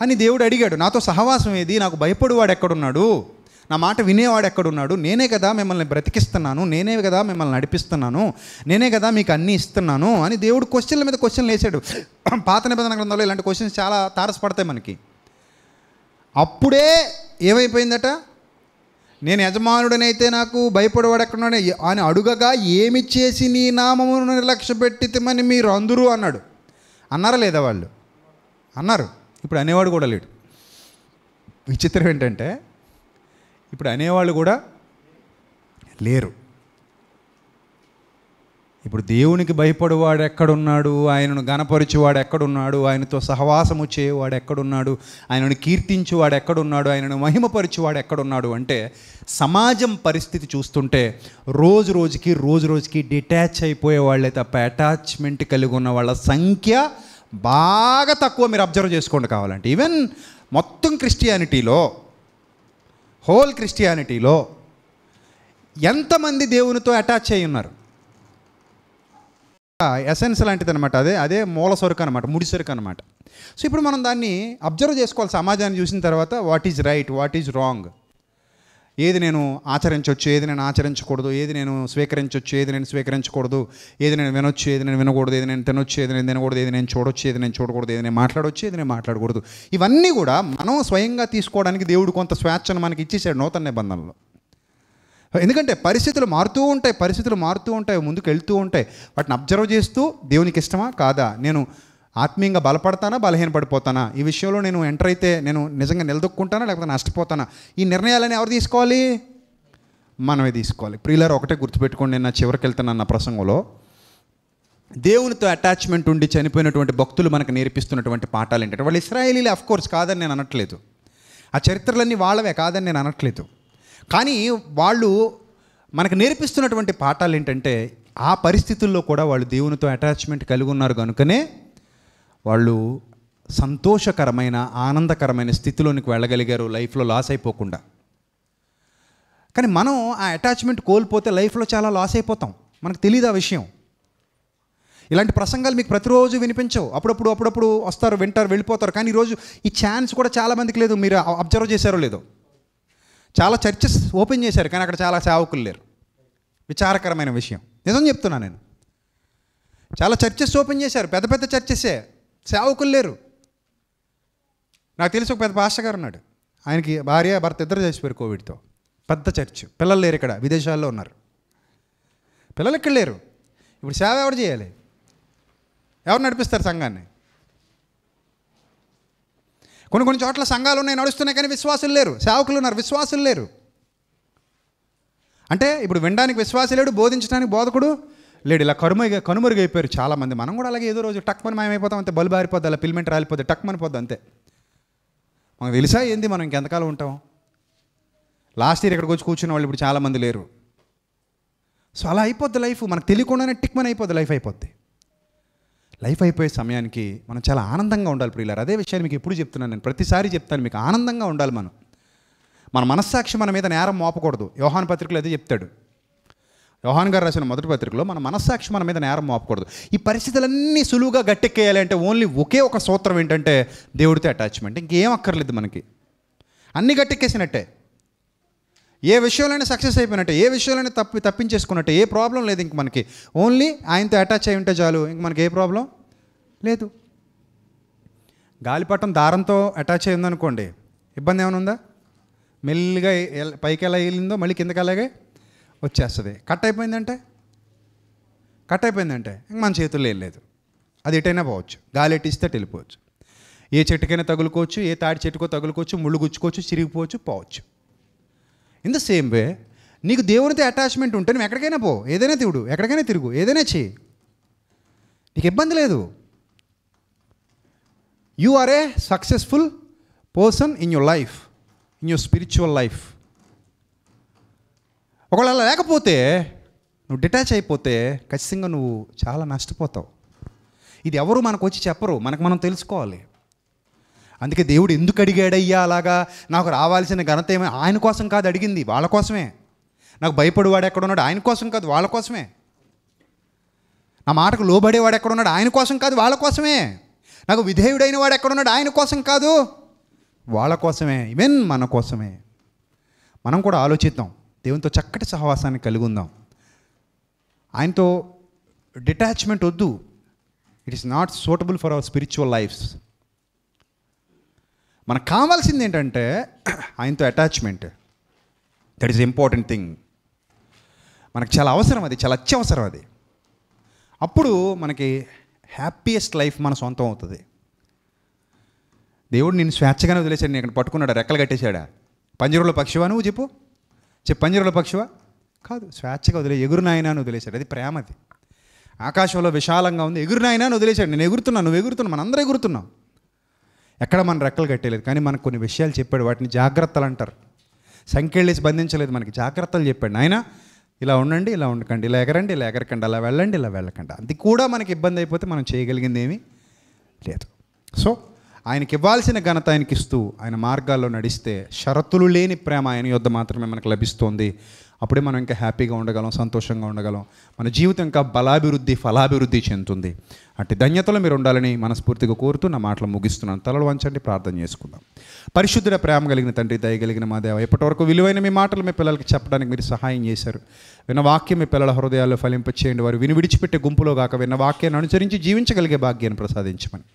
అని దేవుడు అడిగాడు నాతో సహవాసం ఏది నాకు భయపడు వాడు ఎక్కడున్నాడు నా మాట వినేవాడు ఎక్కడున్నాడు నేనే కదా మిమ్మల్ని బ్రతికిస్తున్నాను నేనే కదా మిమ్మల్ని నడిపిస్తున్నాను నేనే కదా మీకు అన్నీ ఇస్తున్నాను అని దేవుడు క్వశ్చన్ల మీద క్వశ్చన్లు వేసాడు పాత నిబంధన గ్రంథంలో ఇలాంటి క్వశ్చన్స్ చాలా తారసపడతాయి మనకి అప్పుడే ఏమైపోయిందట నేను యజమానుడనైతే నాకు భయపడేవాడు ఎక్కడున్నాడు అని అడుగగా ఏమి చేసి నీ నామమును నిర్లక్ష్య పెట్టితేమని మీరు అందరూ అన్నాడు అన్నారా లేదా వాళ్ళు అన్నారు ఇప్పుడు అనేవాడు కూడా లేడు విచిత్రం ఏంటంటే ఇప్పుడు అనేవాళ్ళు కూడా లేరు ఇప్పుడు దేవునికి భయపడేవాడు ఎక్కడున్నాడు ఆయనను గనపరిచేవాడు ఎక్కడున్నాడు ఆయనతో సహవాసము చేయవాడు ఎక్కడున్నాడు ఆయనను కీర్తించేవాడు ఎక్కడున్నాడు ఆయనను మహిమపరిచేవాడు ఎక్కడున్నాడు అంటే సమాజం పరిస్థితి చూస్తుంటే రోజు రోజుకి రోజు రోజుకి డిటాచ్ అయిపోయే వాళ్ళే తప్ప అటాచ్మెంట్ కలిగి ఉన్న వాళ్ళ సంఖ్య బాగా తక్కువ మీరు అబ్జర్వ్ చేసుకోండి కావాలంటే ఈవెన్ మొత్తం క్రిస్టియానిటీలో హోల్ క్రిస్టియానిటీలో ఎంతమంది దేవునితో అటాచ్ అయి ఉన్నారు ఎసెన్స్ లాంటిది అనమాట అదే అదే మూల సరుకు అనమాట ముడి సరుకు అనమాట సో ఇప్పుడు మనం దాన్ని అబ్జర్వ్ చేసుకోవాలి సమాజాన్ని చూసిన తర్వాత what is right what is wrong ఏది నేను ఆచరించవచ్చు ఏది నేను ఆచరించకూడదు ఏది నేను స్వీకరించవచ్చు ఏది నేను స్వీకరించకూడదు ఏది నేను వినొచ్చు ఏది నేను వినకూడదు ఏది నేను తినొచ్చు ఏది నేను తినకూడదు ఏది నేను చూడొచ్చు ఏది నేను చూడకూడదు ఏది నేను మాట్లాడవచ్చు ఏది నేను మాట్లాడకూడదు ఇవన్నీ కూడా మనం స్వయంగా తీసుకోవడానికి దేవుడు కొంత స్వేచ్ఛను మనకి ఇచ్చేసాడు నూతన నిబంధనలు ఎందుకంటే పరిస్థితులు మారుతూ ఉంటాయి పరిస్థితులు మారుతూ ఉంటాయి ముందుకు వెళ్తూ ఉంటాయి వాటిని అబ్జర్వ్ చేస్తూ దేవునికి ఇష్టమా కాదా నేను ఆత్మీయంగా బలపడతానా బలహీనపడిపోతానా ఈ విషయంలో నేను ఎంటర్ అయితే నేను నిజంగా నిలదొక్కుంటానా లేకపోతే నష్టపోతానా ఈ నిర్ణయాలని ఎవరు తీసుకోవాలి మనమే తీసుకోవాలి ప్రియులర్ ఒకటే గుర్తుపెట్టుకోండి నేను నా చివరికి వెళ్తున్నాను నా ప్రసంగంలో దేవునితో అటాచ్మెంట్ ఉండి చనిపోయినటువంటి భక్తులు మనకు నేర్పిస్తున్నటువంటి పాఠాలు ఏంటంటే వాళ్ళు ఇస్రాయేలీలే అఫ్ కోర్స్ కాదని నేను అనట్లేదు ఆ చరిత్రలన్నీ వాళ్ళవే కాదని నేను అనట్లేదు కానీ వాళ్ళు మనకు నేర్పిస్తున్నటువంటి పాఠాలు ఏంటంటే ఆ పరిస్థితుల్లో కూడా వాళ్ళు దేవునితో అటాచ్మెంట్ కలిగి ఉన్నారు కనుకనే వాళ్ళు సంతోషకరమైన ఆనందకరమైన స్థితిలోనికి వెళ్ళగలిగారు లైఫ్లో లాస్ అయిపోకుండా కానీ మనం ఆ అటాచ్మెంట్ కోల్పోతే లైఫ్లో చాలా లాస్ అయిపోతాం మనకు తెలియదు ఆ విషయం ఇలాంటి ప్రసంగాలు మీకు ప్రతిరోజు వినిపించవు అప్పుడప్పుడు అప్పుడప్పుడు వస్తారు వింటారు వెళ్ళిపోతారు కానీ ఈరోజు ఈ ఛాన్స్ కూడా చాలామందికి లేదు మీరు అబ్జర్వ్ చేశారో లేదో చాలా చర్చెస్ ఓపెన్ చేశారు కానీ అక్కడ చాలా సేవకులు లేరు విచారకరమైన విషయం నిజం చెప్తున్నా నేను చాలా చర్చెస్ ఓపెన్ చేశారు పెద్ద పెద్ద చర్చెసే సేవకులు లేరు నాకు తెలిసి ఒక పెద్ద పాస్టర్ గారు ఉన్నాడు ఆయనకి భార్య భర్త ఇద్దరు చచ్చిపోయారు కోవిడ్తో పెద్ద చర్చ్ పిల్లలు లేరు ఇక్కడ విదేశాల్లో ఉన్నారు పిల్లలు ఇక్కడ లేరు ఇప్పుడు సేవ ఎవరు చేయాలి ఎవరు నడిపిస్తారు సంఘాన్ని కొన్ని కొన్ని చోట్ల సంఘాలు ఉన్నాయి నడుస్తున్నాయి కానీ విశ్వాసులు లేరు సేవకులు ఉన్నారు విశ్వాసులు లేరు అంటే ఇప్పుడు వినడానికి విశ్వాసం లేడు బోధించడానికి బోధకుడు లేడు ఇలా కరుమ కనుమరుగైపోయారు చాలామంది మనం కూడా అలాగే ఏదో రోజు టక్మని మాయమైపోతాం అంతే బల్బు ఆరిపోద్ది అలా పిల్మెంట్ రాలిపోద్ది టక్మని పోద్ది అంతే మనకు తెలుసా ఏంది మనం ఇంకెంతకాలం ఉంటాం లాస్ట్ ఇయర్ ఇక్కడికి వచ్చి కూర్చున్న వాళ్ళు ఇప్పుడు చాలామంది లేరు సో అలా అయిపోద్ది లైఫ్ మనకు తెలియకుండానే టిక్మని అయిపోద్ది లైఫ్ అయిపోద్ది లైఫ్ అయిపోయే సమయానికి మనం చాలా ఆనందంగా ఉండాలి ప్రియులారు అదే విషయాన్ని మీకు ఎప్పుడు చెప్తున్నాను నేను ప్రతిసారి చెప్తాను మీకు ఆనందంగా ఉండాలి మనం మన మనస్సాక్షి మన మీద నేరం మోపకూడదు యోహాన్ పత్రికలు అదే చెప్తాడు యోహాన్ గారు రాసిన మొదటి పత్రికలో మన మనస్సాక్షి మన మీద నేరం మోపకూడదు ఈ పరిస్థితులన్నీ సులువుగా గట్టెక్కేయాలి అంటే ఓన్లీ ఒకే ఒక సూత్రం ఏంటంటే దేవుడితో అటాచ్మెంట్ ఇంకేం అక్కర్లేదు మనకి అన్ని గట్టెక్కేసినట్టే ఏ విషయంలోనే సక్సెస్ అయిపోయినట్టే ఏ విషయంలోనే తప్పి తప్పించేసుకున్నట్టే ఏ ప్రాబ్లం లేదు ఇంక మనకి ఓన్లీ ఆయనతో అటాచ్ అయి ఉంటే చాలు ఇంక మనకి ఏ ప్రాబ్లం లేదు గాలిపటం దారంతో అటాచ్ అయ్యిందనుకోండి ఇబ్బంది ఏమైనా ఉందా మెల్లిగా పైకి ఎలా వెళ్ళిందో మళ్ళీ కిందకి అలాగే వచ్చేస్తుంది కట్ అయిపోయిందంటే కట్ అయిపోయిందంటే మన చేతుల్లో వెళ్ళలేదు అది ఎటైనా పోవచ్చు గాలి ఎట్టిస్తే వెళ్ళిపోవచ్చు ఏ చెట్టుకైనా తగులుకోవచ్చు ఏ తాడి చెట్టుకో తగులుకోవచ్చు ముళ్ళు గుచ్చుకోవచ్చు చిరిగిపోవచ్చు పోవచ్చు ఇన్ ద సేమ్ వే నీకు దేవునితో అటాచ్మెంట్ ఉంటే నువ్వు ఎక్కడికైనా పో ఏదైనా తిడు ఎక్కడికైనా తిరుగు ఏదైనా చేయి నీకు ఇబ్బంది లేదు you are a successful person in your life in your spiritual life ఒకవేళ అలా లేకపోతే నువ్వు డిటాచ్ అయిపోతే ఖచ్చితంగా నువ్వు చాలా నష్టపోతావు ఇది ఎవరు మనకు వచ్చి చెప్పరు మనకు మనం తెలుసుకోవాలి అందుకే దేవుడు ఎందుకు అడిగాడయ్యా అలాగా నాకు రావాల్సిన ఘనత ఏమో ఆయన కోసం కాదు అడిగింది వాళ్ళ కోసమే నాకు భయపడేవాడు ఎక్కడ ఉన్నాడు ఆయన కోసం కాదు వాళ్ళ కోసమే నా మాటకు లోబడేవాడు ఉన్నాడు ఆయన కోసం కాదు వాళ్ళ కోసమే నాకు విధేయుడైన వాడు ఎక్కడ ఉన్నాడు ఆయన కోసం కాదు వాళ్ళ కోసమే ఈవెన్ మన కోసమే మనం కూడా ఆలోచిద్దాం దేవునితో చక్కటి సహవాసాన్ని కలిగి ఉందాం ఆయనతో డిటాచ్మెంట్ వద్దు it is not suitable for our spiritual lives మనకు కావాల్సింది ఏంటంటే ఆయనతో attachment that is important thing మనకు చాలా అవసరం అది చాలా అత్యవసరం అది అప్పుడు మనకి హ్యాపీయెస్ట్ లైఫ్ మన సొంతం అవుతుంది దేవుడు నేను స్వేచ్ఛగానే వదిలేశాడు నేను ఇక్కడ పట్టుకున్నాడు రెక్కలు కట్టేశాడా పంజరంలో పక్షివా నువ్వు చెప్పు పంజరుల పక్షువా కాదు స్వేచ్ఛగా వదిలే ఎగురునాయనా అని వదిలేశాడు అది ప్రేమ అది ఆకాశంలో విశాలంగా ఉంది ఎగురునాయనా అని వదిలేశాడు నేను ఎగురుతున్నాను నువ్వు ఎగురుతున్నావు మనందరూ ఎగురుతున్నాం ఎక్కడ మనం రెక్కలు కట్టేలేదు కానీ మనకు కొన్ని విషయాలు చెప్పాడు వాటిని జాగ్రత్తలు అంటారు సంఖ్యలేసి బంధించలేదు మనకి జాగ్రత్తలు చెప్పాడు ఆయన ఇలా ఉండండి ఇలా ఉండకండి ఇలా ఎగరండి ఇలా ఎగరకండి అలా వెళ్ళండి ఇలా వెళ్ళకండి అది కూడా మనకి ఇబ్బంది అయిపోతే మనం చేయగలిగింది ఏమీ లేదు సో ఆయనకి ఇవ్వాల్సిన ఘనత ఆయనకి ఇస్తూ ఆయన మార్గాల్లో నడిస్తే షరతులు లేని ప్రేమ ఆయన యొద్ద మాత్రమే మనకు లభిస్తుంది అప్పుడే మనం ఇంకా హ్యాపీగా ఉండగలం సంతోషంగా ఉండగలం మన జీవితం ఇంకా బలాభివృద్ధి ఫలాభివృద్ధి చెందుతుంది అంటే ధన్యతలో మీరు ఉండాలని మనస్ఫూర్తిగా కోరుతూ నా మాటలు ముగిస్తున్నాను తలలు వంచండి ప్రార్థన చేసుకుందాం పరిశుద్ధుల ప్రేమ కలిగిన తండ్రి దయగలిగిన మా దేవ ఇప్పటివరకు విలువైన మీ మాటలు మీ పిల్లలకి చెప్పడానికి మీరు సహాయం చేశారు విన్న వాక్యం మీ పిల్లల హృదయాల్లో ఫలింపచేయండి వారు విని విడిచిపెట్టే గుంపులో కాక విన్న వాక్యాన్ని అనుసరించి జీవించగలిగే భాగ్యాన్ని ప్రసాదించమని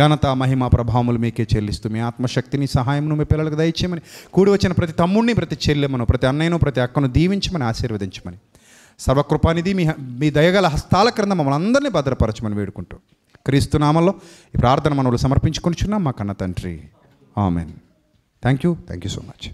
ఘనత మహిమ ప్రభావములు మీకే చెల్లిస్తూ మీ ఆత్మశక్తిని సహాయంను మీ పిల్లలకు దయచేయమని కూడి వచ్చిన ప్రతి తమ్ముడిని ప్రతి చెల్లెమను ప్రతి అన్నయ్యను ప్రతి అక్కను దీవించమని ఆశీర్వదించమని సర్వకృపానిధి మీ మీ దయగల హస్తాల క్రింద మమ్మల్ని అందరినీ భద్రపరచమని వేడుకుంటూ క్రీస్తునామంలో ఈ ప్రార్థన మనవులు చున్నాం మా కన్న తండ్రి amen thank you thank you so much